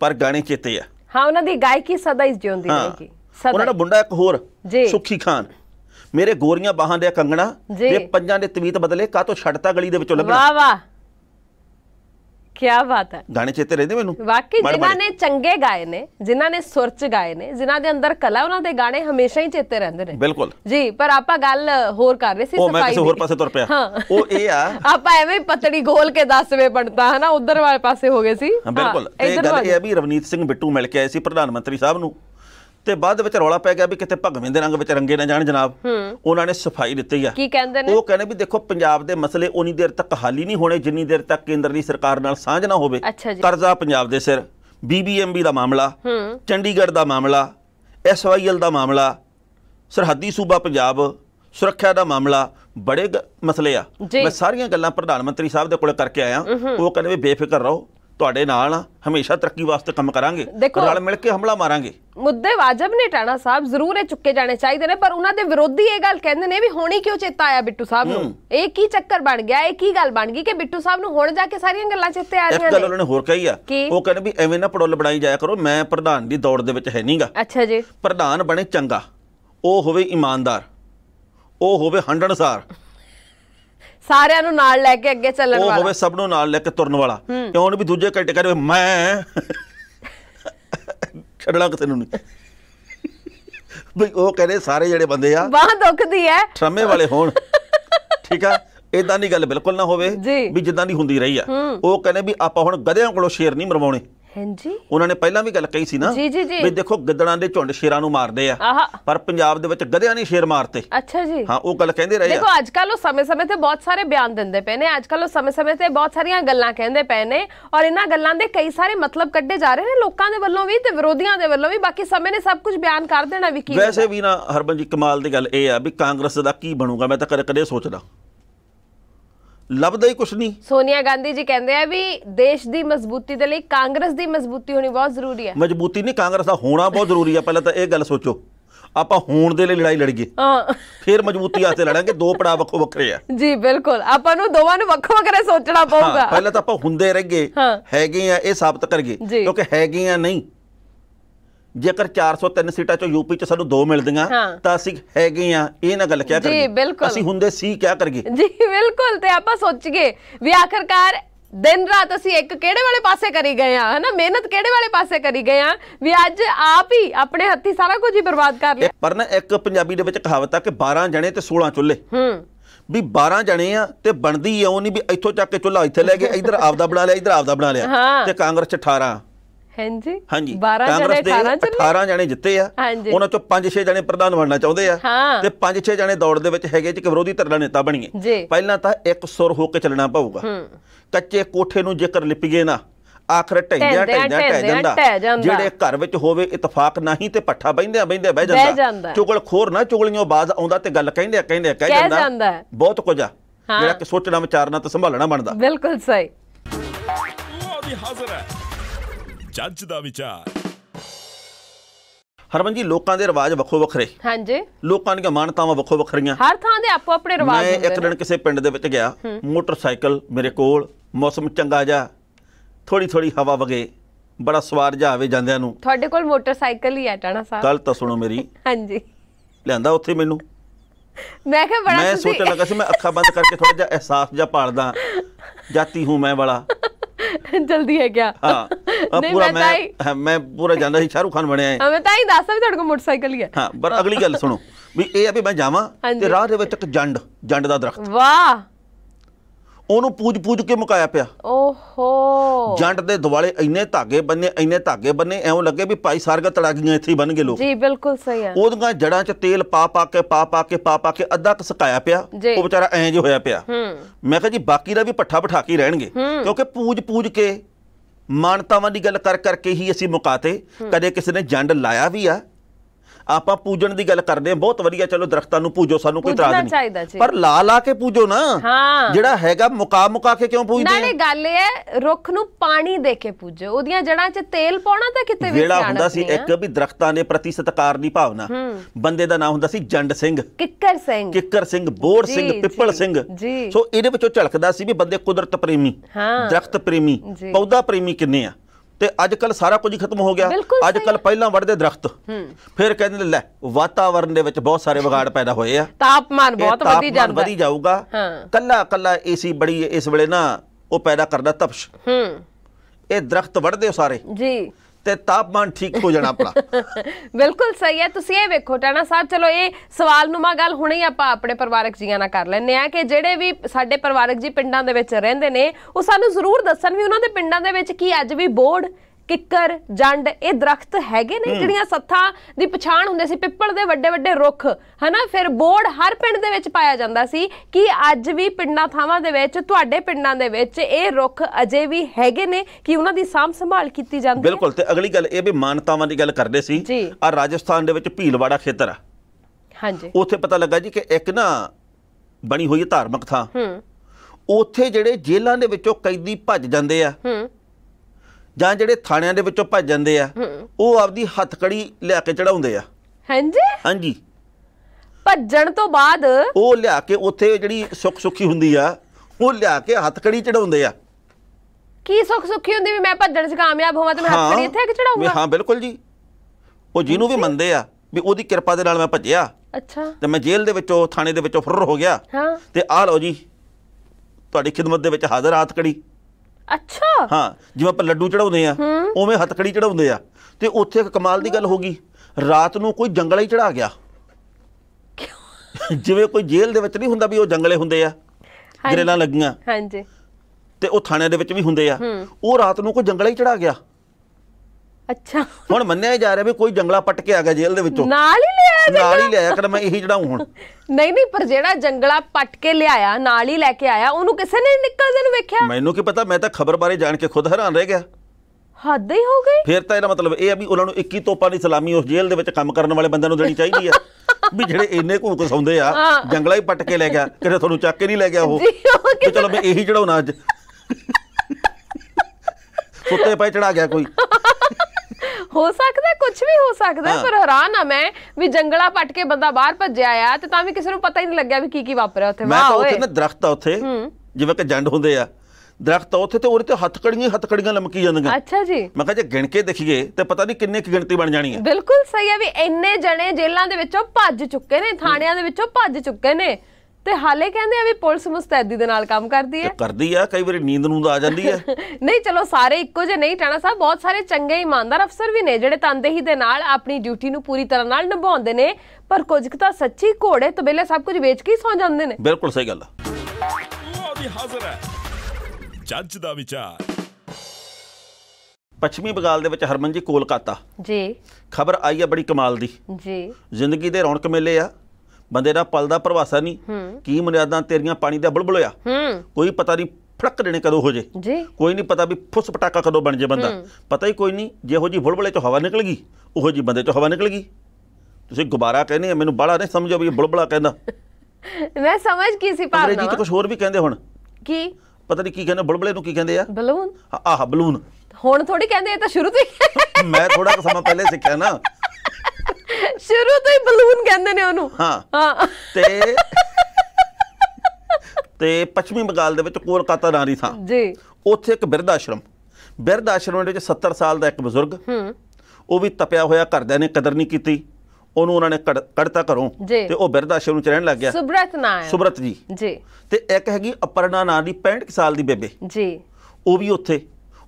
Speaker 1: ਪਰ ਗਾਣੇ ਚੇਤੇ ਆ
Speaker 2: ਹਾਂ ਉਹਨਾਂ ਦੀ ਗਾਇਕੀ ਸਦਾ ਹੀ ਜਿਉਂਦੀ ਰਹੇਗੀ ਸਦਾ ਉਹਨਾਂ ਦਾ ਮੁੰਡਾ
Speaker 1: ਇੱਕ ਹੋਰ ਸੁਖੀ ਖਾਨ ਮੇਰੇ ਗੋਰੀਆਂ ਬਾਹਾਂ ਦੇ ਕੰਗਣਾ ਤੇ ਪੰਜਾਂ ਦੇ ਤਵੀਤ ਬਦਲੇ ਕਾਹ ਤੋਂ ਛੱਡਤਾ ਗਲੀ ਦੇ ਵਿੱਚੋਂ ਲੱਗਣਾ ਵਾਹ ਵਾਹ
Speaker 2: ਕਿਆ ਬਾਤ ਹੈ
Speaker 1: ਗਾਣੇ ਚੇਤੇ ਰਹਿੰਦੇ ਮੈਨੂੰ ਵਾਕਈ ਜਿਨ੍ਹਾਂ ਨੇ
Speaker 2: ਚੰਗੇ ਗਾਏ ਨੇ ਜਿਨ੍ਹਾਂ ਨੇ ਸੁਰ ਚ ਗਾਏ ਨੇ ਜਿਨ੍ਹਾਂ ਦੇ ਅੰਦਰ ਕਲਾ ਉਹਨਾਂ ਦੇ ਗਾਣੇ ਹਮੇਸ਼ਾ ਹੀ ਚੇਤੇ ਰਹਿੰਦੇ ਨੇ ਬਿਲਕੁਲ ਜੀ ਪਰ ਆਪਾਂ ਗੱਲ ਹੋਰ ਕਰ ਰਹੇ ਸੀ ਸਫਾਈ ਉਹ ਮੈਂ ਕਿਸੇ ਹੋਰ
Speaker 1: ਪਾਸੇ ਤੁਰ ਪਿਆ ਹਾਂ ਉਹ ਇਹ ਆ
Speaker 2: ਆਪਾਂ ਐਵੇਂ ਹੀ ਪਤੜੀ ਗੋਲ ਕੇ ਦੱਸਵੇਂ ਪੜਦਾ ਹਨਾ ਉਧਰ ਵਾਲੇ ਪਾਸੇ ਹੋ ਗਏ ਸੀ ਬਿਲਕੁਲ ਤੇ ਗੱਲ ਇਹ
Speaker 1: ਆ ਵੀ ਰਵਨੀਤ ਸਿੰਘ ਬਿੱਟੂ ਮਿਲ ਕੇ ਆਏ ਸੀ ਪ੍ਰਧਾਨ ਮੰਤਰੀ ਸਾਹਿਬ ਨੂੰ ਤੇ ਬਾਅਦ ਵਿੱਚ ਰੌਲਾ ਪੈ ਗਿਆ ਵੀ ਕਿਤੇ ਭਗਵੇਂ ਦੇ ਰੰਗ ਵਿੱਚ ਰੰਗੇ ਨਾ ਜਾਣ ਜਨਾਬ ਉਹਨਾਂ ਨੇ ਸਫਾਈ ਦਿੱਤੀ ਆ ਕੀ ਕਹਿੰਦੇ ਨੇ ਉਹ ਕਹਿੰਦੇ ਵੀ ਦੇਖੋ ਪੰਜਾਬ ਦੇ ਮਸਲੇ ਉਨੀ ਦੇਰ ਤੱਕ ਹੱਲ ਹੀ ਨਹੀਂ ਹੋਣੇ ਜਿੰਨੀ ਦੇਰ ਤੱਕ ਕੇਂਦਰ ਦੀ ਸਰਕਾਰ ਨਾਲ ਸਾਂਝ ਨਾ ਹੋਵੇ ਕਰਜ਼ਾ ਪੰਜਾਬ ਦੇ ਸਿਰ ਬੀਬੀਐਮਬੀ ਦਾ ਮਾਮਲਾ ਚੰਡੀਗੜ੍ਹ ਦਾ ਮਾਮਲਾ ਐਸਵਾਈਐਲ ਦਾ ਮਾਮਲਾ ਸਰਹੱਦੀ ਸੂਬਾ ਪੰਜਾਬ ਸੁਰੱਖਿਆ ਦਾ ਮਾਮਲਾ ਬੜੇ ਮਸਲੇ ਆ ਮੈਂ ਸਾਰੀਆਂ ਗੱਲਾਂ ਪ੍ਰਧਾਨ ਮੰਤਰੀ ਸਾਹਿਬ ਦੇ ਕੋਲ ਕਰਕੇ ਆਇਆ ਉਹ ਕਹਿੰਦੇ ਵੀ ਬੇਫਿਕਰ ਰਹੋ ਤੁਹਾਡੇ ਨਾਲ ਹਮੇਸ਼ਾ ਤਰੱਕੀ ਵਾਸਤੇ ਕੰਮ ਕਰਾਂਗੇ ਰਲ ਮਿਲ ਕੇ ਹਮਲਾ ਮਾਰਾਂਗੇ
Speaker 2: ਮੁੱਦੇ ਵਾਜਬ ਨੇ ਟਾਣਾ ਸਾਹਿਬ ਜ਼ਰੂਰ ਇਹ ਚੁੱਕੇ ਜਾਣੇ ਚਾਹੀਦੇ ਨੇ ਪਰ ਉਹਨਾਂ ਦੇ ਵਿਰੋਧੀ ਇਹ ਗੱਲ ਕਹਿੰਦੇ ਨੇ ਵੀ ਹੋਣੀ ਕਿਉਂ ਚੇਤਾ ਆਇਆ ਬਿੱਟੂ ਸਾਹਿਬ ਨੂੰ ਇਹ ਕੀ ਚੱਕਰ ਬਣ ਗਿਆ ਇਹ ਕੀ ਗੱਲ ਬਣ ਗਈ ਕਿ ਬਿੱਟੂ ਸਾਹਿਬ ਨੂੰ ਹੁਣ ਜਾ ਕੇ ਸਾਰੀਆਂ ਗੱਲਾਂ ਚੇਤੇ ਆ ਰਹੀਆਂ ਨੇ ਇੱਕ ਗੱਲ ਉਹਨਾਂ ਨੇ
Speaker 1: ਹੋਰ ਕਹੀ ਆ ਉਹ ਕਹਿੰਦੇ ਵੀ ਐਵੇਂ ਨਾ ਪੜੋਲ ਬਣਾਈ ਜਾਇਆ ਕਰੋ ਮੈਂ ਪ੍ਰਧਾਨ ਦੀ ਦੌੜ ਦੇ ਵਿੱਚ ਹੈ ਨਹੀਂਗਾ ਅੱਛਾ ਜੀ ਪ੍ਰਧਾਨ ਬਣੇ ਚੰਗਾ ਉਹ ਹੋਵੇ ਇਮਾਨਦਾਰ ਉਹ ਹੋਵੇ ਹੰਡਣਸਾਰ
Speaker 2: ਸਾਰਿਆਂ ਨੂੰ ਨਾਲ ਲੈ ਕੇ ਅੱਗੇ ਚੱਲਣ ਵਾਲਾ ਉਹ ਹੋਵੇ
Speaker 1: ਸਭ ਨੂੰ ਨਾਲ ਲੈ ਕੇ ਤੁਰਨ ਵਾਲਾ ਕਿਉਂ ਨਹੀਂ ਵੀ ਦੂਜੇ ਕਰੇ ਮੈਂ ਛੱਡਣਾ ਕਿਸੇ ਨੂੰ ਨਹੀਂ ਬਈ ਉਹ ਕਹਿੰਦੇ ਸਾਰੇ ਜਿਹੜੇ ਬੰਦੇ ਆ ਬਾਹ ਦੁਖਦੀ ਐ ਸ਼ਰਮੇ ਵਾਲੇ ਹੋਣ ਠੀਕ ਆ ਇਦਾਂ ਦੀ ਗੱਲ ਬਿਲਕੁਲ ਨਾ ਹੋਵੇ ਵੀ ਜਿੱਦਾਂ ਦੀ ਹੁੰਦੀ ਰਹੀ ਆ ਉਹ ਕਹਿੰਦੇ ਵੀ ਆਪਾਂ ਹੁਣ ਗਧਿਆਂ ਕੋਲੋਂ ਸ਼ੇਰ ਨਹੀਂ ਮਰਵਾਉਣੇ ਹਾਂਜੀ ਉਹਨਾਂ ਨੇ ਪਹਿਲਾਂ ਵੀ ਗੱਲ ਕਹੀ ਸੀ ਨਾ ਵੀ ਦੇਖੋ ਗਿੱਦੜਾਂ ਦੇ ਝੁੰਡ ਸ਼ੇਰਾਂ ਨੂੰ ਮਾਰਦੇ ਆ ਪਰ ਪੰਜਾਬ ਦੇ ਵਿੱਚ ਗਧਿਆਂ ਨੇ ਸ਼ੇਰ ਮਾਰਤੇ ਅੱਛਾ ਜੀ ਹਾਂ ਉਹ ਗੱਲ ਕਹਿੰਦੇ ਰਹੇ ਦੇਖੋ ਅੱਜ
Speaker 2: ਕੱਲ ਉਹ ਸਮੇਂ-ਸਮੇਂ ਤੇ ਬਹੁਤ ਸਾਰੇ ਬਿਆਨ ਦਿੰਦੇ ਪਏ ਨੇ ਅੱਜ ਕੱਲ ਉਹ ਸਮੇਂ-ਸਮੇਂ ਤੇ ਬਹੁਤ ਸਾਰੀਆਂ ਗੱਲਾਂ ਕਹਿੰਦੇ ਪਏ ਨੇ ਔਰ ਇਹਨਾਂ ਗੱਲਾਂ ਦੇ ਕਈ ਸਾਰੇ ਮਤਲਬ ਕੱਢੇ ਜਾ ਰਹੇ ਨੇ ਲੋਕਾਂ ਦੇ ਵੱਲੋਂ ਵੀ ਤੇ ਵਿਰੋਧੀਆਂ ਦੇ ਵੱਲੋਂ ਵੀ ਬਾਕੀ ਸਮੇਂ ਨੇ ਸਭ ਕੁਝ ਬਿਆਨ ਕਰ ਦੇਣਾ ਵੀ ਕੀ ਵੈਸੇ
Speaker 1: ਵੀ ਨਾ ਹਰਬੰਜੀ ਕਮਾਲ ਦੀ ਗੱਲ ਇਹ ਆ ਵੀ ਕਾਂਗਰਸ ਦਾ ਕੀ ਬਣੂਗਾ ਮੈਂ ਤਾਂ ਕਦੇ ਕਦੇ ਸੋਚਦਾ ਲੱਭਦਾ ਹੀ ਕੁਛ ਨਹੀਂ
Speaker 2: ਸੋਨੀਆ ਗਾਂਧੀ ਜੀ ਕਹਿੰਦੇ ਆ ਵੀ ਦੇਸ਼ ਦੀ ਮਜ਼ਬੂਤੀ ਦੇ ਲਈ ਕਾਂਗਰਸ ਦੀ ਮਜ਼ਬੂਤੀ ਹੋਣੀ ਬਹੁਤ ਜ਼ਰੂਰੀ ਹੈ
Speaker 1: ਮਜ਼ਬੂਤੀ ਨਹੀਂ ਕਾਂਗਰਸ ਦਾ ਹੋਣਾ ਬਹੁਤ ਜ਼ਰੂਰੀ ਹੈ ਪਹਿਲਾਂ ਤਾਂ ਇਹ ਗੱਲ ਸੋਚੋ ਆਪਾਂ ਹੋਣ ਦੇ ਲਈ ਲੜਾਈ ਲੜੀਏ ਹਾਂ ਫਿਰ ਮਜ਼ਬੂਤੀ ਆਸਤੇ ਲੜਾਂਗੇ ਦੋ ਪੜਾ ਵੱਖੋ ਵੱਖਰੇ ਆ
Speaker 2: ਜੀ ਬਿਲਕੁਲ ਆਪਾਂ ਨੂੰ ਦੋਵਾਂ ਨੂੰ ਵੱਖੋ ਵੱਖਰੇ ਸੋਚਣਾ ਪਊਗਾ
Speaker 1: ਪਹਿਲਾਂ ਤਾਂ ਆਪਾਂ ਹੁੰਦੇ ਰਹਿਗੇ ਹੈਗੇ ਆ ਇਹ ਸਾਬਤ ਕਰਗੇ ਕਿਉਂਕਿ ਹੈਗੇ ਆ ਨਹੀਂ ਜੇਕਰ 403 ਸੀਟਾਂ ਚੋਂ ਯੂਪੀ ਚ ਸਾਨੂੰ ਦੋ ਮਿਲਦੀਆਂ ਤਾਂ ਅਸੀਂ ਹੈਗੇ ਆ ਇਹ ਨਾ ਗੱਲ ਕਿਆ ਕਰੀਏ ਅਸੀਂ ਹੁੰਦੇ ਸੀ ਕਿਆ ਕਰਗੇ
Speaker 2: ਜੀ ਬਿਲਕੁਲ ਤੇ ਆਪਾਂ ਸੋਚੀਏ ਵੀ ਆਖਰਕਾਰ ਦਿਨ ਰਾਤ ਅਸੀਂ ਇੱਕ ਕਿਹੜੇ ਵਾਲੇ ਪਾਸੇ ਕਰੀ ਗਏ ਆ ਹਨਾ ਮਿਹਨਤ ਕਿਹੜੇ ਵਾਲੇ ਪਾਸੇ ਕਰੀ ਗਏ ਆ ਵੀ ਅੱਜ ਆਪ ਹੀ ਆਪਣੇ ਹੱਥੀ ਸਾਰਾ ਕੁਝ ਹੀ ਬਰਬਾਦ ਕਰ ਲਿਆ
Speaker 1: ਪਰ ਨਾ ਇੱਕ ਪੰਜਾਬੀ ਦੇ ਵਿੱਚ ਕਹਾਵਤ ਆ ਕਿ 12 ਜਣੇ ਤੇ 16 ਚੁੱਲੇ ਹੂੰ ਵੀ 12 ਜਣੇ ਆ ਤੇ ਬਣਦੀ ਐਉਂ ਨਹੀਂ ਵੀ ਇੱਥੋਂ ਚੱਕ ਕੇ ਚੁੱਲਾ ਇੱਥੇ ਲੈ ਗਏ ਇਧਰ ਆਪਦਾ ਬਣਾ ਲਿਆ ਇਧਰ ਆਪਦਾ ਬਣਾ ਲਿਆ ਤੇ ਕਾਂਗਰਸ 18 ਹਾਂਜੀ ਹਾਂਜੀ 12 ਜਣੇ 18 ਜਣੇ 18 ਜਣੇ ਜਿੱਤੇ ਆ ਉਹਨਾਂ ਚੋਂ 5-6 ਜਣੇ ਪ੍ਰਧਾਨ ਬਣਨਾ ਚਾਹੁੰਦੇ ਆ ਤੇ 5-6 ਜਣੇ ਦੌੜ ਦੇ ਵਿੱਚ ਹੈਗੇ ਕਿ ਵਿਰੋਧੀ ਧਿਰ ਦਾ ਨੇਤਾ ਬਣੀਏ ਪਹਿਲਾਂ ਤਾਂ ਇੱਕ ਸੁਰ ਹੋ ਕੇ ਚੱਲਣਾ ਪਊਗਾ ਕੱਚੇ ਕੋਠੇ ਨੂੰ ਜੇਕਰ ਲਿਪੀਏ ਨਾ ਆਖਰ ਢੈਂਦਿਆਂ ਢੈਂਦਿਆਂ ਟੈ ਜਾਂਦਾ ਜਿਹੜੇ ਘਰ ਵਿੱਚ ਹੋਵੇ ਇਤਫਾਕ ਨਹੀਂ ਤੇ ਪੱਠਾ ਬੈਂਦਿਆਂ ਬੈਂਦੇ ਬਹਿ ਜਾਂਦਾ ਚੁਗਲ ਖੋਰ ਨਾ ਚੁਗਲੀਆਂ ਬਾਜ਼ ਆਉਂਦਾ ਤੇ ਗੱਲ ਕਹਿੰਦੇ ਕਹਿੰਦੇ ਕਹਿ ਜਾਂਦਾ ਬਹੁਤ ਕੁਝ ਆ ਜਿਹੜਾ ਕਿ ਸੋਚਣਾ ਵਿਚਾਰਨਾ ਤੇ ਸੰਭਾਲਣਾ ਬਣਦਾ
Speaker 2: ਬਿਲਕੁਲ ਸਹੀ
Speaker 1: ਉਹ ਵੀ ਹਾਜ਼ਰ ਹੈ ਜੱਜ ਦਾ ਵਿਚਾਰ ਹਰਮਨ ਜੀ ਲੋਕਾਂ ਦੇ ਰਿਵਾਜ ਵੱਖੋ ਵੱਖਰੇ ਹਾਂਜੀ ਲੋਕਾਂ ਦੀਆਂ ਮਾਨਤਾਵਾਂ ਵੱਖੋ ਵੱਖਰੀਆਂ ਹਰ
Speaker 2: ਥਾਂ ਦੇ ਆਪੋ ਆਪਣੇ ਰਿਵਾਜ ਹੁੰਦੇ ਨੇ ਮੈਂ ਇੱਕ
Speaker 1: ਦਿਨ ਕਿਸੇ ਪਿੰਡ ਦੇ ਵਿੱਚ ਗਿਆ ਮੋਟਰਸਾਈਕਲ ਮੇਰੇ ਕੋਲ ਮੌਸਮ ਚੰਗਾ ਜਾ ਥੋੜੀ ਥੋੜੀ ਹਵਾ ਵਗੇ ਬੜਾ ਸਵਾਰ ਜਾ ਆਵੇ ਜਾਂਦਿਆਂ ਨੂੰ
Speaker 2: ਤੁਹਾਡੇ ਕੋਲ ਮੋਟਰਸਾਈਕਲ ਹੀ ਹੈ ਟਾਣਾ ਸਾਹਿਬ
Speaker 1: ਕੱਲ ਤਾਂ ਸੁਣੋ ਮੇਰੀ ਹਾਂਜੀ ਲਿਆਂਦਾ ਉੱਥੇ ਮੈਨੂੰ
Speaker 2: ਮੈਂ ਕਿਹਾ ਬੜਾ ਮੈਂ ਸੋਚਣ ਲੱਗਾ ਸੀ
Speaker 1: ਮੈਂ ਅੱਖਾਂ ਬੰਦ ਕਰਕੇ ਥੋੜਾ ਜਿਹਾ ਅਹਿਸਾਸ ਜਾ ਪਾਲਦਾ ਜਾਤੀ ਹੂੰ ਮੈਂ ਵਾਲਾ
Speaker 2: ਜਲਦੀ ਹੈ ਕਿਆ ਹਾਂ
Speaker 1: ਪੂਰਾ ਮੈਂ ਮੈਂ ਪੂਰਾ ਜਾਂਦਾ ਸੀ ਸ਼ਾਹਰੂਖ ਖਾਨ ਬਣਿਆ ਹੈ
Speaker 2: ਮੈਂ ਤਾਂ ਹੀ ਦੱਸਾਂ ਵੀ ਤੁਹਾਡੇ ਕੋਲ ਮੋਟਰਸਾਈਕਲ ਹੀ ਹੈ
Speaker 1: ਹਾਂ ਪਰ ਅਗਲੀ ਗੱਲ ਸੁਣੋ ਵੀ ਇਹ ਆ ਵੀ ਮੈਂ ਜਾਵਾਂ ਤੇ ਰਾਹ ਦੇ ਵਿੱਚ ਇੱਕ ਜੰਡ ਜੰਡ ਦਾ ਦਰਖਤ ਵਾਹ ਉਹਨੂੰ ਪੂਜ-ਪੂਜ ਕੇ ਮੁਕਾਇਆ ਪਿਆ
Speaker 2: ਓਹੋ
Speaker 1: ਜੰਡ ਦੇ ਦਿਵਾਲੇ ਇੰਨੇ ਧਾਗੇ ਬੰਨੇ ਇੰਨੇ ਧਾਗੇ ਬੰਨੇ ਐਉਂ ਲੱਗੇ ਵੀ ਭਾਈ ਸਾਰਗਾ ਤੜਾਗੀਆਂ ਇੱਥੇ ਹੀ ਬਣ ਗਏ ਲੋਕ ਜੀ
Speaker 2: ਬਿਲਕੁਲ ਸਹੀ ਹੈ
Speaker 1: ਉਹਦੀਆਂ ਜੜਾਂ 'ਚ ਤੇਲ ਪਾ ਪਾ ਕੇ ਪਾ ਪਾ ਕੇ ਪਾ ਪਾ ਕੇ ਅੱਧਾ ਕ ਸਕਾਇਆ ਪਿਆ ਉਹ ਵਿਚਾਰਾ ਐਂ ਜਿਹਾ ਹੋਇਆ ਪਿਆ ਮੈਂ ਕਿਹਾ ਜੀ ਬਾਕੀ ਦਾ ਵੀ ਪੱਠਾ ਬਿਠਾ ਕੇ ਰਹਿਣਗੇ ਕਿਉਂਕਿ ਪੂਜ-ਪੂਜ ਕੇ ਮਾਨਤਾਵਾਂ ਦੀ ਗੱਲ ਕਰ ਕਰਕੇ ਹੀ ਅਸੀਂ ਮੁਕਾਤੇ ਕਦੇ ਕਿਸੇ ਨੇ ਜੰਡ ਲਾਇਆ ਵੀ ਆ ਆਪਾਂ ਪੂਜਣ ਦੀ ਗੱਲ ਕਰਦੇ ਆ ਬਹੁਤ ਵਧੀਆ ਚਲੋ ਦਰਖਤਾਂ ਨੂੰ ਪੂਜੋ ਸਾਨੂੰ ਕੋਈ ਤਰਾਜ ਨਹੀਂ ਪਰ ਲਾ ਲਾ ਕੇ ਪੂਜੋ ਨਾ ਜਿਹੜਾ ਹੈਗਾ ਮੁਕਾ ਮੁਕਾ ਕੇ ਕਿਉਂ ਪੂਜਦੇ ਨਾਲੇ
Speaker 2: ਗੱਲ ਇਹ ਹੈ ਰੁੱਖ ਨੂੰ ਪਾਣੀ ਦੇ ਕੇ ਪੂਜੋ ਉਹਦੀਆਂ ਜੜਾਂ 'ਚ ਤੇਲ ਪਾਉਣਾ ਤਾਂ ਕਿਤੇ ਵੀ ਜਿਹੜਾ ਹੁੰਦਾ ਸੀ ਇੱਕ
Speaker 1: ਵੀ ਦਰਖਤਾਂ ਦੇ ਪ੍ਰਤੀ ਸਤਕਾਰ ਦੀ ਭਾਵਨਾ ਬੰਦੇ ਦਾ ਨਾਮ ਹੁੰਦਾ ਸੀ ਜੰਡ ਸਿੰਘ
Speaker 2: ਕਿੱਕਰ ਸਿੰਘ
Speaker 1: ਕਿੱਕਰ ਸਿੰਘ ਬੋਰ ਸਿੰਘ ਪਿੱਪਲ ਸਿੰਘ ਸੋ ਇਹਦੇ ਵਿੱਚੋਂ ਝਲਕਦਾ ਸੀ ਵੀ ਬੰਦੇ ਕੁਦਰਤ ਪ੍ਰੇਮੀ ਦਰਖਤ ਪ੍ਰੇਮੀ ਪੌਦਾ ਪ੍ਰੇਮੀ ਕਿੰਨੇ ਆ ਤੇ ਅੱਜ ਕੱਲ ਸਾਰਾ ਕੁਝ ਖਤਮ ਹੋ ਗਿਆ ਅੱਜ ਕੱਲ ਪਹਿਲਾਂ ਵੜਦੇ ਦਰਖਤ ਫਿਰ ਕਹਿੰਦੇ ਲੈ ਵਾਤਾਵਰਣ ਦੇ ਵਿੱਚ ਬਹੁਤ ਸਾਰੇ ਵਿਗਾੜ ਪੈਦਾ ਹੋਏ ਆ
Speaker 2: ਤਾਪਮਾਨ ਬਹੁਤ ਵਧੀ ਜਾਂਦਾ ਵਧੀ ਜਾਊਗਾ
Speaker 1: ਕੱਲਾ ਕੱਲਾ ਏਸੀ ਬੜੀ ਇਸ ਵੇਲੇ ਨਾ ਉਹ ਪੈਦਾ ਕਰਦਾ ਤਪਸ਼ ਹੂੰ ਇਹ ਦਰਖਤ ਵੱਢਦੇ ਸਾਰੇ ਜੀ ਤੇ ਤਾਪਮਾਨ ਠੀਕ ਹੋ ਜਾਣਾ ਆਪਣਾ
Speaker 2: ਬਿਲਕੁਲ ਸਹੀ ਹੈ ਤੁਸੀਂ ਇਹ ਵੇਖੋ ਟਾਣਾ ਸਾਹਿਬ ਚਲੋ ਇਹ ਸਵਾਲ ਮਾ ਗੱਲ ਹੁਣੇ ਹੀ ਆਪਾਂ ਆਪਣੇ ਪਰਿਵਾਰਕ ਜੀਆਂ ਨਾਲ ਕਰ ਲੈਨੇ ਆ ਕਿ ਜਿਹੜੇ ਵੀ ਸਾਡੇ ਪਰਿਵਾਰਕ ਜੀ ਪਿੰਡਾਂ ਦੇ ਵਿੱਚ ਰਹਿੰਦੇ ਨੇ ਉਹ ਸਾਨੂੰ ਜ਼ਰੂਰ ਦੱਸਣ ਵੀ ਉਹਨਾਂ ਦੇ ਪਿੰਡਾਂ ਦੇ ਵਿੱਚ ਕੀ ਅੱਜ ਵੀ ਬੋਰਡ ਕਿੱਕਰ ਜੰਡ ਇਹ ਦਰਖਤ ਹੈਗੇ ਨੇ ਜਿਹੜੀਆਂ ਸੱਥਾਂ ਦੀ ਪਛਾਣ ਹੁੰਦੇ ਸੀ ਪਿੱਪਲ ਦੇ ਵੱਡੇ ਵੱਡੇ ਰੁੱਖ ਹਨਾ ਫਿਰ ਬੋਰਡ ਹਰ ਪਿੰਡ ਦੇ ਵਿੱਚ ਪਾਇਆ ਜਾਂਦਾ ਸੀ ਕਿ ਅੱਜ ਵੀ ਪਿੰਡਾਂ ਥਾਵਾਂ ਦੇ ਵਿੱਚ ਤੁਹਾਡੇ ਪਿੰਡਾਂ ਦੇ ਵਿੱਚ ਇਹ ਰੁੱਖ ਅਜੇ ਵੀ ਹੈਗੇ ਨੇ ਕਿ ਉਹਨਾਂ ਦੀ ਸਾਂਭ ਸੰਭਾਲ ਕੀਤੀ ਜਾਂਦੀ ਹੈ ਬਿਲਕੁਲ
Speaker 1: ਤੇ ਅਗਲੀ ਗੱਲ ਇਹ ਵੀ ਮਾਨਤਾਵਾਂ ਦੀ ਗੱਲ ਕਰਦੇ ਸੀ ਆ ਰਾਜਸਥਾਨ ਦੇ ਵਿੱਚ ਭੀਲਵਾੜਾ ਖੇਤਰ ਆ ਹਾਂਜੀ ਉੱਥੇ ਪਤਾ ਲੱਗਾ ਜੀ ਕਿ ਇੱਕ ਨਾ ਬਣੀ ਹੋਈ ਧਾਰਮਿਕ ਥਾਂ ਹੂੰ ਉੱਥੇ ਜਿਹੜੇ ਜੇਲ੍ਹਾਂ ਦੇ ਵਿੱਚੋਂ ਕੈਦੀ ਭੱਜ ਜਾਂਦੇ ਆ ਹੂੰ ਜਾਂ ਜਿਹੜੇ ਥਾਣਿਆਂ ਦੇ ਵਿੱਚੋਂ ਭੱਜ ਜਾਂਦੇ ਆ ਉਹ ਆਪਦੀ ਹੱਥਕੜੀ ਲੈ ਕੇ ਚੜਾਉਂਦੇ ਆ ਹਾਂਜੀ ਹਾਂਜੀ
Speaker 2: ਭੱਜਣ ਤੋਂ ਬਾਅਦ
Speaker 1: ਉਹ ਲਿਆ ਕੇ ਉੱਥੇ ਜਿਹੜੀ ਸੁੱਖ ਸੁਖੀ ਹੁੰਦੀ ਆ ਉਹ ਲਿਆ ਕੇ ਹੱਥਕੜੀ ਚੜਾਉਂਦੇ ਆ
Speaker 2: ਕੀ ਸੁੱਖ ਸੁਖੀ ਹੁੰਦੀ ਵੀ ਮੈਂ ਭੱਜਣ 'ਚ ਕਾਮਯਾਬ ਹੋਵਾਂ ਤੇ ਮੈਂ ਹੱਥਕੜੀ ਇੱਥੇ ਕਿ ਚੜਾਉਂਗਾ ਹਾਂ
Speaker 1: ਬਿਲਕੁਲ ਜੀ ਉਹ ਜਿਹਨੂੰ ਵੀ ਮੰਨਦੇ ਆ ਵੀ ਉਹਦੀ ਕਿਰਪਾ ਦੇ ਨਾਲ ਮੈਂ ਭੱਜਿਆ ਅੱਛਾ ਤੇ ਮੈਂ ਜੇਲ੍ਹ ਦੇ ਵਿੱਚੋਂ ਥਾਣੇ ਦੇ ਵਿੱਚੋਂ ਫਰਰ ਹੋ ਗਿਆ ਹਾਂ ਤੇ ਆਹ ਲਓ ਜੀ ਤੁਹਾਡੀ ਖidmat ਦੇ ਵਿੱਚ ਹਾਜ਼ਰ ਹੱਥਕੜੀ ਅੱਛਾ ਹਾਂ ਜਿਵੇਂ ਆਪਾਂ ਲੱਡੂ ਚੜਾਉਂਦੇ ਆ ਉਵੇਂ ਹੱਥਕੜੀ ਚੜਾਉਂਦੇ ਆ ਤੇ ਉੱਥੇ ਇੱਕ ਕਮਾਲ ਦੀ ਗੱਲ ਹੋ ਗਈ ਰਾਤ ਨੂੰ ਕੋਈ ਜੰਗਲਾ ਹੀ ਚੜਾ ਗਿਆ ਜਿਵੇਂ ਕੋਈ ਜੇਲ੍ਹ ਦੇ ਵਿੱਚ ਨਹੀਂ ਹੁੰਦਾ ਵੀ ਉਹ ਜੰਗਲੇ ਹੁੰਦੇ ਆ
Speaker 2: ਗ੍ਰਿਲਾਂ ਲੱਗੀਆਂ ਹਾਂਜੀ
Speaker 1: ਤੇ ਉਹ ਥਾਣੇ ਦੇ ਵਿੱਚ ਵੀ ਹੁੰਦੇ ਆ ਉਹ ਰਾਤ ਨੂੰ ਕੋਈ ਜੰਗਲਾ ਹੀ ਚੜਾ ਗਿਆ ਅੱਛਾ ਹੁਣ ਮੰਨਿਆ ਜਾ ਰਿਹਾ ਵੀ ਕੋਈ ਜੰਗਲਾ ਪਟ ਕੇ ਆ ਗਿਆ ਜੇਲ੍ਹ ਦੇ ਵਿੱਚੋਂ ਨਾਲ ਹੀ ਲਿਆਇਆ ਨਾਲ ਹੀ ਲਿਆਇਆ ਕਰ ਮੈਂ ਇਹੀ ਚੜਾਉਂ ਹੁਣ
Speaker 2: ਨਹੀਂ ਨਹੀਂ ਪਰ ਜਿਹੜਾ ਜੰਗਲਾ ਪੱਟ ਕੇ ਲਿਆਇਆ ਨਾਲ ਹੀ ਲੈ ਕੇ ਆਇਆ ਉਹਨੂੰ ਕਿਸੇ ਨੇ ਨਿਕਲਦੇ ਨੂੰ ਵੇਖਿਆ
Speaker 1: ਮੈਨੂੰ ਕੀ ਪਤਾ ਮੈਂ ਤਾਂ ਖਬਰ ਬਾਰੇ ਜਾਣ ਕੇ ਖੁਦ ਹੈਰਾਨ ਰਹਿ ਗਿਆ
Speaker 2: ਹੱਦ ਹੀ ਹੋ ਗਈ
Speaker 1: ਫਿਰ ਤਾਂ ਇਹਦਾ ਮਤਲਬ ਇਹ ਆ ਵੀ ਉਹਨਾਂ ਨੂੰ 21 ਤੋਪਾਂ ਦੀ ਸਲਾਮੀ ਉਸ ਜੇਲ੍ਹ ਦੇ ਵਿੱਚ ਕੰਮ ਕਰਨ ਵਾਲੇ ਬੰਦਿਆਂ ਨੂੰ ਦੇਣੀ ਚਾਹੀਦੀ ਆ ਵੀ ਜਿਹੜੇ ਇੰਨੇ ਘੂਕ ਸੌਂਦੇ ਆ ਜੰਗਲਾ ਹੀ ਪੱਟ ਕੇ ਲੈ ਗਿਆ ਕਿਤੇ ਤੁਹਾਨੂੰ ਚੱਕ ਕੇ ਨਹੀਂ ਲੈ ਗਿਆ ਉਹ ਚਲੋ ਮੈਂ ਇਹੀ ਚੜਾਉਣਾ ਅੱਜ ਕੁੱਤੇ ਪੈ ਚੜਾ ਗਿਆ ਕੋਈ
Speaker 2: ਹੋ ਸਕਦਾ ਕੁਝ ਵੀ ਹੋ ਸਕਦਾ ਪਰ ਹੈਰਾਨ ਆ ਮੈਂ ਵੀ ਜੰਗਲਾ ਪੱਟ ਕੇ ਬੰਦਾ ਬਾਹਰ ਭੱਜਿਆ ਆ ਤੇ ਤਾਂ ਵੀ ਕਿਸੇ ਨੂੰ ਪਤਾ ਹੀ ਨਹੀਂ ਲੱਗਿਆ ਵੀ ਕੀ ਕੀ ਵਾਪਰਿਆ ਉੱਥੇ ਮੈਂ ਉੱਥੇ ਨਾ
Speaker 1: ਦਰਖਤ ਆ ਉੱਥੇ ਜਿਵੇਂ ਕਿ ਜੰਡ ਹੁੰਦੇ ਆ ਦਰਖਤ ਉੱਥੇ ਤੇ ਉਹਦੇ ਤੇ ਹੱਥ ਕੜੀਆਂ ਲਮਕੀ ਜਾਂਦੀਆਂ ਅੱਛਾ ਜੀ ਮੈਂ ਕਹਾਂ ਜੇ ਗਿਣ ਕੇ ਦੇਖੀਏ ਤੇ ਪਤਾ ਨਹੀਂ ਕਿੰਨੇ ਕੀ ਗਿਣਤੀ ਬਣ ਜਾਣੀ ਹੈ
Speaker 2: ਬਿਲਕੁਲ ਸਹੀ ਹੈ ਵੀ ਇੰਨੇ ਜਣੇ ਜੇਲ੍ਹਾਂ ਦੇ ਵਿੱਚੋਂ ਭੱਜ ਚੁੱਕੇ ਨੇ ਥਾਣਿਆਂ ਦੇ ਵਿੱਚੋਂ ਭੱਜ ਚੁੱਕੇ ਨੇ ਤੇ ਹਾਲੇ ਕਹਿੰਦੇ ਆ ਵੀ ਪੁਲਿਸ ਮੁਸਤੈਦੀ ਦੇ ਨਾਲ ਕੰਮ ਕਰਦੀ ਹੈ
Speaker 1: ਕਰਦੀ ਆ ਕਈ ਵਾਰੀ ਨੀਂਦ ਨੂੰ ਆ ਜਾਂਦੀ ਹੈ
Speaker 2: ਨਹੀਂ ਚਲੋ ਸਾਰੇ ਇੱਕੋ ਜਿਹੇ ਨਹੀਂ ਟਾਣਾ ਸਾਹਿਬ ਬਹੁਤ ਸਾਰੇ ਚੰਗੇ ਇਮਾਨਦਾਰ ਅਫਸਰ ਵੀ ਨੇ ਜਿਹੜੇ ਤਨਦੇਹੀ ਦੇ ਨਾਲ ਆਪਣੀ ਡਿਊਟੀ ਨੂੰ ਪੂਰੀ ਤਰ੍ਹਾਂ ਨਾਲ ਨਿਭਾਉਂਦੇ ਨੇ ਪਰ ਕੁਝ ਕੁ ਤਾਂ ਸੱਚੀ ਘੋੜੇ ਤਬੇਲੇ ਸਭ ਕੁਝ ਵੇਚ ਕੇ ਹੀ ਸੌਂ ਜਾਂਦੇ ਨੇ
Speaker 1: ਬਿਲਕੁਲ ਸਹੀ ਗੱਲ ਆ ਵੀ ਹਾਜ਼ਰ ਹੈ ਜੱਜ ਦਾ ਵਿਚਾਰ ਪੱਛਮੀ ਬੰਗਾਲ ਦੇ ਵਿੱਚ ਹਰਮਨ ਜੀ ਕੋਲਕਾਤਾ ਜੀ ਖਬਰ ਆਈ ਆ ਬੜੀ ਕਮਾਲ ਦੀ ਜੀ ਜ਼ਿੰਦਗੀ ਦੇ ਰੌਣਕ ਮੇਲੇ ਆ ਬੰਦੇ ਦਾ ਪਲ ਦਾ ਪ੍ਰਵਾਸਾ ਨਹੀਂ ਕੀ ਮਰਿਆਦਾ ਤੇਰੀਆਂ ਪਾਣੀ ਦਾ ਬੁਲਬੁਲ ਆ ਕੋਈ ਪਤਾ ਨਹੀਂ ਫੜਕ ਦੇਣੇ ਕਦੋਂ ਹੋ ਜੇ ਕੋਈ ਨਹੀਂ ਪਤਾ ਵੀ ਫੁੱਸ ਪਟਾਕਾ ਕਦੋਂ ਬਣ ਜੇ ਬੰਦਾ ਪਤਾ ਹੀ ਕੋਈ ਨਹੀਂ ਜਿਹੋ ਜੀ ਬੁਲਬੁਲੇ ਤੋਂ ਹਵਾ ਨਿਕਲ ਗਈ ਉਹੋ ਜੀ ਬੰਦੇ ਤੋਂ ਹਵਾ ਨਿਕਲ ਗਈ ਤੁਸੀਂ ਗੁਬਾਰਾ ਕਹਿੰਦੇ ਮੈਨੂੰ ਬੜਾ ਨਹੀਂ ਸਮਝੋ ਵੀ ਇਹ ਬੁਲਬੁਲਾ ਕਹਿੰਦਾ
Speaker 2: ਮੈਂ ਸਮਝ ਕੀ ਸੀ ਭਾਵਨਾ ਜੀ ਚ
Speaker 1: ਕੁਝ ਹੋਰ ਵੀ ਕਹਿੰਦੇ ਹੁਣ ਕੀ ਪਤਾ ਨਹੀਂ ਕੀ ਕਹਿੰਦੇ ਬੁਲਬੁਲੇ ਨੂੰ ਕੀ ਕਹਿੰਦੇ ਆ ਬਲੂਨ ਆਹ ਬਲੂਨ
Speaker 2: ਹੁਣ ਥੋੜੀ ਕਹਿੰਦੇ ਇਹ ਤਾਂ ਸ਼ੁਰੂ ਤੋਂ ਹੀ
Speaker 1: ਮੈਂ ਥੋੜਾ ਸਮਾਂ ਪਹਿਲੇ ਸਿੱਖਿਆ ਨਾ
Speaker 2: ਸ਼ੁਰੂ ਤੋਂ ਹੀ ਬਲੂਨ ਕਹਿੰਦੇ ਨੇ ਉਹਨੂੰ ਹਾਂ ਹਾਂ
Speaker 1: ਤੇ ਤੇ ਪੱਛਮੀ ਬੰਗਾਲ ਦੇ ਵਿੱਚ ਕੋਲਕਾਤਾ ਨਾਰੀ ਥਾਂ ਜੀ ਉੱਥੇ ਇੱਕ ਬਿਰਧ ਆਸ਼ਰਮ ਬਿਰਧ ਆਸ਼ਰਮ ਦੇ ਵਿੱਚ 70 ਸਾਲ ਦਾ ਇੱਕ ਬਜ਼ੁਰਗ ਹੂੰ ਉਹ ਵੀ ਤਪਿਆ ਹੋਇਆ ਘਰਦਿਆਂ ਨੇ ਕਦਰ ਨਹੀਂ ਕੀਤੀ ਉਹਨੂੰ ਉਹਨਾਂ ਨੇ ਕੜਤਾ ਕਰੋ ਤੇ ਉਹ ਬਿਰਧ ਆਸ਼ਰਮ ਵਿੱਚ ਰਹਿਣ ਲੱਗ ਗਿਆ
Speaker 2: ਸੁਬਰਤ ਨਾਮ ਸੁਬਰਤ
Speaker 1: ਜੀ ਜੀ ਤੇ ਇੱਕ ਹੈਗੀ ਅਪਰਨਾ ਨਾਂ ਦੀ 65 ਸਾਲ ਦੀ ਬੇਬੇ ਜੀ ਉਹ ਵੀ ਉੱਥੇ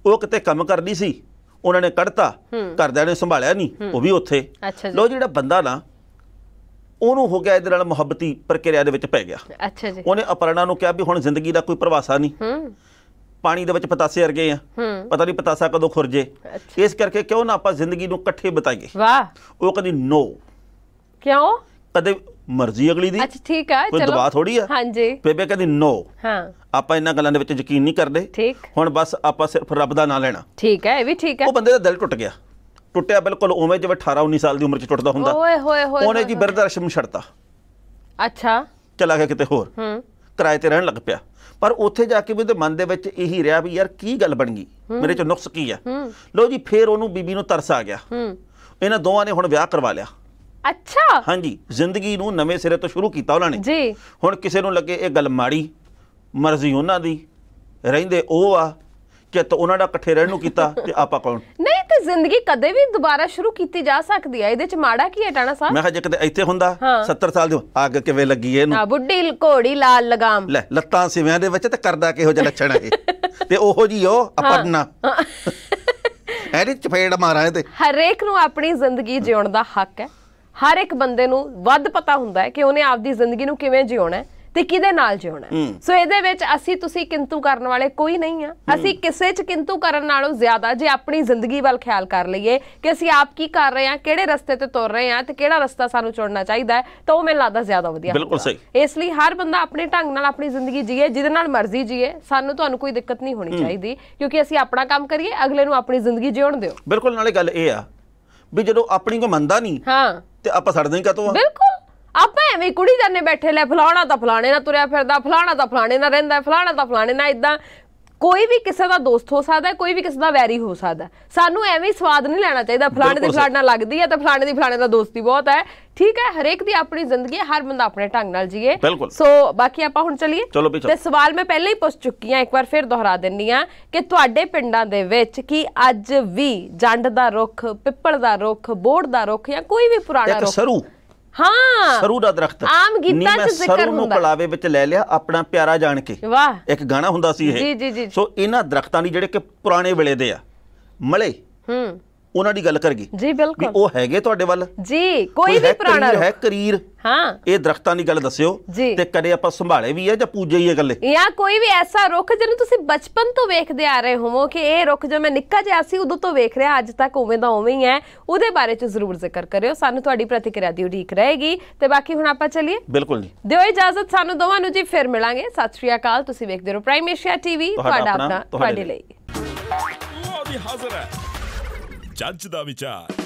Speaker 1: ਉਹ ਕਿਤੇ ਕੰਮ ਕਰਦੀ ਸੀ ਉਹਨਾਂ ਨੇ ਕੱਢਤਾ ਘਰਦਿਆਂ ਨੇ ਸੰਭਾਲਿਆ ਨਹੀਂ ਉਹ ਵੀ ਉੱਥੇ ਲੋ ਜਿਹੜਾ ਬੰਦਾ ਨਾ ਉਹਨੂੰ ਹੋ ਗਿਆ ਇਹਦੇ ਨਾਲ ਮੁਹੱਬਤੀ ਪ੍ਰਕਿਰਿਆ ਦੇ ਵਿੱਚ ਪੈ ਗਿਆ ਅੱਛਾ ਜੀ ਉਹਨੇ ਅਪਰਣਾ ਨੂੰ ਕਿਹਾ ਵੀ ਹੁਣ ਜ਼ਿੰਦਗੀ ਦਾ ਕੋਈ ਪ੍ਰਵਾਸਾ ਨਹੀਂ ਪਾਣੀ ਦੇ ਵਿੱਚ ਪਤਾਸੇ ਵਰਗੇ ਆ ਪਤਾ ਨਹੀਂ ਪਤਾਸਾ ਕਦੋਂ ਖੁਰਜੇ ਇਸ ਕਰਕੇ ਕਿਉਂ ਨਾ ਆਪਾਂ ਜ਼ਿੰਦਗੀ ਨੂੰ ਇਕੱਠੇ ਬਤਾਈਏ ਵਾਹ ਉਹ ਕਹਿੰਦੀ ਨੋ ਕਿਉਂ ਕਦੇ ਮਰਜ਼ੀ ਅਗਲੀ ਦੀ ਅੱਛਾ
Speaker 2: ਠੀਕ ਆ ਚਲੋ ਕੋਈ ਥੋੜੀ ਆ ਹਾਂਜੀ
Speaker 1: ਬੇਬੇ ਕਹਿੰਦੀ ਨੋ ਹਾਂ ਆਪਾਂ ਇਹਨਾਂ ਗੱਲਾਂ ਦੇ ਵਿੱਚ ਯਕੀਨ ਨਹੀਂ ਕਰਦੇ ਠੀਕ ਹੁਣ ਬਸ ਆਪਾਂ ਸਿਰਫ ਰੱਬ ਦਾ ਨਾਂ ਲੈਣਾ ਠੀਕ ਹੈ ਇਹ ਵੀ ਠੀਕ ਹੈ ਉਹ ਬੰਦੇ ਦਾ ਦਿਲ ਟੁੱਟ ਗਿਆ ਟੁੱਟਿਆ ਬਿਲਕੁਲ ਉਵੇਂ ਜਿਵੇਂ 18 19 ਸਾਲ ਦੀ ਉਮਰ 'ਚ ਟੁੱਟਦਾ ਹੁੰਦਾ
Speaker 2: ਓਏ ਹੋਏ ਹੋਏ ਉਹਨੇ ਜੀ
Speaker 1: ਬਿਰਧ ਆਸ਼ਰਮ ਛੱਡਤਾ ਅੱਛਾ ਚਲਾ ਗਿਆ ਕਿਤੇ ਹੋਰ ਹੂੰ ਕਿਰਾਏ ਤੇ ਰਹਿਣ ਲੱਗ ਪਿਆ ਪਰ ਉੱਥੇ ਜਾ ਕੇ ਵੀ ਉਹਦੇ ਮਨ ਦੇ ਵਿੱਚ ਇਹੀ ਰਿਹਾ ਵੀ ਯਾਰ ਕੀ ਗੱਲ ਬਣ ਗਈ ਮੇਰੇ 'ਚ ਨੁਕਸ ਕੀ ਆ ਲੋ ਜੀ ਫੇਰ ਉਹਨੂੰ ਬੀਬੀ ਨੂੰ ਤਰਸ ਆ ਗਿਆ ਹੂੰ ਇਹਨਾਂ ਦੋਵਾਂ ਨੇ ਹੁਣ ਵਿਆਹ ਕਰਵਾ ਲਿਆ ਅੱਛਾ ਹਾਂਜੀ ਜ਼ਿੰਦਗੀ ਨੂੰ ਨਵੇਂ ਸਿਰੇ ਤੋਂ ਸ਼ੁਰੂ ਕੀਤਾ ਉਹਨਾਂ ਨੇ ਜੀ ਹੁਣ ਕਿਸੇ ਨੂੰ ਲੱਗੇ ਇਹ ਗੱਲ ਮਾੜੀ ਮਰਜ਼ੀ ਉਹਨਾਂ ਦੀ ਰਹਿੰਦੇ ਉਹ ਆ ਕਿ ਤਾਂ ਉਹਨਾਂ ਦਾ ਇਕੱਠੇ ਰਹਿਣ ਨੂੰ ਕੀਤਾ ਤੇ ਆਪਾਂ ਕੌਣ
Speaker 2: ਨਹੀਂ ਤੇ ਜ਼ਿੰਦਗੀ ਕਦੇ ਵੀ ਦੁਬਾਰਾ ਸ਼ੁਰੂ ਕੀਤੀ ਜਾ ਸਕਦੀ ਆ ਇਹਦੇ ਚ ਮਾੜਾ ਕੀ ਹੈ ਟਾਣਾ ਸਾਹਿਬ ਮੈਂ ਕਿਹਾ
Speaker 1: ਜੇ ਕਦੇ ਇੱਥੇ ਹੁੰਦਾ 70 ਸਾਲ ਦੇ ਅੱਗ ਕਿਵੇਂ ਲੱਗੀ ਇਹਨੂੰ ਹਾਂ
Speaker 2: ਬੁੱਢੀ ਘੋੜੀ ਲਾਲ ਲਗਾਮ
Speaker 1: ਲੈ ਲੱਤਾਂ ਸਿਵਿਆਂ ਦੇ ਵਿੱਚ ਤੇ ਕਰਦਾ ਕਿਹੋ ਜਿਹਾ ਲੱਛਣ ਹੈ ਇਹ ਤੇ ਉਹੋ ਜੀ ਉਹ ਆਪਣਾ ਐਰੀ ਚਫੇੜ ਮਾਰਾਂ ਤੇ
Speaker 2: ਹਰੇਕ ਨੂੰ ਆਪਣੀ ਜ਼ਿੰਦਗੀ ਜਿਉਣ ਦਾ ਹੱਕ ਹੈ ਹਰ ਇੱਕ ਬੰਦੇ ਨੂੰ ਵੱਧ ਪਤਾ ਹੁੰਦਾ ਹੈ ਕਿ ਉਹਨੇ ਆਪਦੀ ਜ਼ਿੰਦਗੀ ਨੂੰ ਕਿਵੇਂ ਜਿਉਣਾ ਹੈ ਤੇ ਕਿਹਦੇ ਨਾਲ ਜਿਉਣਾ ਸੋ ਇਹਦੇ ਵਿੱਚ ਅਸੀਂ ਤੁਸੀਂ ਕਿੰਤੂ ਕਰਨ ਵਾਲੇ ਕੋਈ ਨਹੀਂ ਆ ਅਸੀਂ ਕਿਸੇ 'ਚ ਕਿੰਤੂ ਕਰਨ ਨਾਲੋਂ ਜ਼ਿਆਦਾ ਜੇ ਆਪਣੀ ਜ਼ਿੰਦਗੀ ਵੱਲ ਖਿਆਲ ਕਰ ਲਈਏ ਕਿ ਅਸੀਂ ਆਪ ਕੀ ਕਰ ਰਹੇ ਆ ਕਿਹੜੇ ਰਸਤੇ ਤੇ ਤੁਰ ਰਹੇ ਆ ਤੇ ਕਿਹੜਾ ਰਸਤਾ ਸਾਨੂੰ ਚੁਣਨਾ ਚਾਹੀਦਾ ਹੈ ਤਾਂ ਉਹ ਮੈਨੂੰ ਲੱਗਦਾ ਜ਼ਿਆਦਾ ਵਧੀਆ ਬਿਲਕੁਲ ਸਹੀ ਇਸ ਲਈ ਹਰ ਬੰਦਾ ਆਪਣੇ ਢੰਗ ਨਾਲ ਆਪਣੀ ਜ਼ਿੰਦਗੀ ਜੀਏ ਜਿਹਦੇ ਨਾਲ ਮਰਜ਼ੀ ਜੀਏ ਸਾਨੂੰ ਤੁਹਾਨੂੰ ਕੋਈ ਦਿੱਕਤ ਨਹੀਂ ਹੋਣੀ ਚਾਹੀਦੀ ਕਿਉਂਕਿ ਅਸੀਂ ਆਪਣਾ ਕੰਮ ਕਰੀਏ ਅਗਲੇ ਨੂੰ ਆਪਣੀ ਜ਼ਿੰਦਗੀ ਜਿਉਣ ਦਿਓ
Speaker 1: ਬਿਲਕੁਲ ਨਾਲੇ ਗੱਲ ਇਹ ਆ ਵੀ ਜਦੋਂ ਆਪਣੀ ਕੋ ਮੰਨਦਾ ਨਹੀਂ ਹਾਂ ਤੇ ਆਪਾਂ ਸੜਦੇ ਹੀ ਕਤੋਂ ਆ
Speaker 2: ਬਿਲਕੁਲ ਆਪਾਂ ਐਵੇਂ ਕੁੜੀ ਜਾਨੇ ਬੈਠੇ ਲੈ ਫਲਾਣਾ ਤਾਂ ਫਲਾਣੇ ਨਾਲ ਤੁਰਿਆ ਫਿਰਦਾ ਫਲਾਣਾ ਤਾਂ ਫਲਾਣੇ ਨਾਲ ਰਹਿੰਦਾ ਫਲਾਣਾ ਤਾਂ ਫਲਾਣੇ ਨਾਲ ਇਦਾਂ ਕੋਈ ਵੀ ਕਿਸੇ ਦਾ ਦੋਸਤ ਹੋ ਸਕਦਾ ਕੋਈ ਵੀ ਕਿਸੇ ਦਾ ਵੈਰੀ ਹੋ ਸਕਦਾ ਸਾਨੂੰ ਐਵੇਂ ਸਵਾਦ ਨਹੀਂ ਲੈਣਾ ਚਾਹੀਦਾ ਫਲਾਣੇ ਦੀ ਫਲਾਣਾ ਨਾਲ ਲੱਗਦੀ ਹੈ ਤਾਂ ਫਲਾਣੇ ਦੀ ਫਲਾਣੇ ਨਾਲ ਦੋਸਤੀ ਬਹੁਤ ਹੈ ਠੀਕ ਹੈ ਹਰੇਕ ਦੀ ਆਪਣੀ ਜ਼ਿੰਦਗੀ ਹੈ ਹਰ ਬੰਦਾ ਆਪਣੇ ਢੰਗ ਨਾਲ ਜੀਏ ਸੋ ਬਾਕੀ ਆਪਾਂ ਹੁਣ ਚਲੀਏ ਤੇ ਸਵਾਲ ਮੈਂ ਪਹਿਲਾਂ ਹੀ ਪੁੱਛ ਚੁੱਕੀ ਹਾਂ ਇੱਕ ਵਾਰ ਫਿਰ ਦੁਹਰਾ ਦਿੰਨੀ ਆ ਕਿ ਤੁਹਾਡੇ ਪਿੰਡਾਂ ਦੇ ਵਿੱਚ ਕੀ ਅੱਜ ਵੀ ਜੰਡ ਦਾ ਰੁੱਖ ਪਿੱਪਲ ਦਾ ਰੁੱਖ ਬੋੜ ਦਾ ਰੁੱਖ ਜਾਂ ਕੋਈ ਵੀ ਪੁਰਾਣਾ ਰੁੱਖ ਹਾਂ ਸਰੂ
Speaker 1: ਦਾ ਦਰਖਤ ਆਮ ਗੀਤਾਂ 'ਚ ਜ਼ਿਕਰ ਹੁੰਦਾ ਸਰੂ ਨੂੰ ਕਲਾਵੇ ਵਿੱਚ ਲੈ ਲਿਆ ਆਪਣਾ ਪਿਆਰਾ ਜਾਣ ਕੇ ਵਾਹ ਇੱਕ ਗਾਣਾ ਹੁੰਦਾ ਸੀ ਇਹ ਜੀ ਜੀ ਜੀ ਸੋ ਇਹਨਾਂ ਦਰਖਤਾਂ ਦੀ ਜਿਹੜੇ ਕਿ ਪੁਰਾਣੇ ਵੇਲੇ ਦੇ ਆ ਮਲੇ ਹੂੰ ਉਹਨਾਂ ਦੀ ਗੱਲ ਕਰ ਗਈ ਜੀ ਬਿਲਕੁਲ ਉਹ ਹੈਗੇ ਤੁਹਾਡੇ ਵੱਲ
Speaker 2: ਜੀ ਕੋਈ ਵੀ ਪੁਰਾਣਾ ਹੈ
Speaker 1: ਕਰੀਰ ਹਾਂ ਇਹ ਦਰਖਤਾਂ ਦੀ ਗੱਲ ਦੱਸਿਓ ਤੇ ਕਦੇ ਆਪਾਂ ਸੰਭਾਲੇ ਵੀ ਆ ਜਾਂ ਪੂਜੇ ਹੀ ਆ ਗੱਲੇ
Speaker 2: ਜਾਂ ਕੋਈ ਵੀ ਐਸਾ ਰੁੱਖ ਜਿਹਨੂੰ ਤੁਸੀਂ ਬਚਪਨ ਤੋਂ ਵੇਖਦੇ ਆ ਰਹੇ ਹੋਵੋ ਕਿ ਇਹ ਰੁੱਖ ਜੋ ਮੈਂ ਨਿੱਕਾ ਜਿਹਾ ਸੀ ਉਦੋਂ ਤੋਂ ਵੇਖ ਰਿਹਾ ਅੱਜ ਤੱਕ ਉਵੇਂ ਦਾ ਉਵੇਂ ਹੀ ਹੈ ਉਹਦੇ ਬਾਰੇ ਚ ਜ਼ਰੂਰ ਜ਼ਿਕਰ ਕਰਿਓ ਸਾਨੂੰ ਤੁਹਾਡੀ ਪ੍ਰਤੀਕਿਰਿਆ ਦੀ ਉਡੀਕ ਰਹੇਗੀ ਤੇ ਬਾਕੀ ਹੁਣ ਆਪਾਂ ਚੱਲੀਏ ਬਿਲਕੁਲ ਜੀ ਦਿਓ ਇਜਾਜ਼ਤ ਸਾਨੂੰ ਦੋਵਾਂ ਨੂੰ ਜੀ ਫਿਰ ਮਿਲਾਂਗੇ ਸਤਿ ਸ਼੍ਰੀ ਅਕਾਲ ਤੁਸੀਂ ਵੇਖਦੇ ਰਹੋ ਪ੍ਰਾਈਮ ਏਸ਼ੀਆ ਟੀਵੀ ਤੁਹਾਡਾ ਆਪਣਾ ਤੁਹਾਡੇ ਲਈ
Speaker 1: ਉਹ ਵੀ ਹਾਜ਼ਰ ਹੈ ジャッジだみちゃん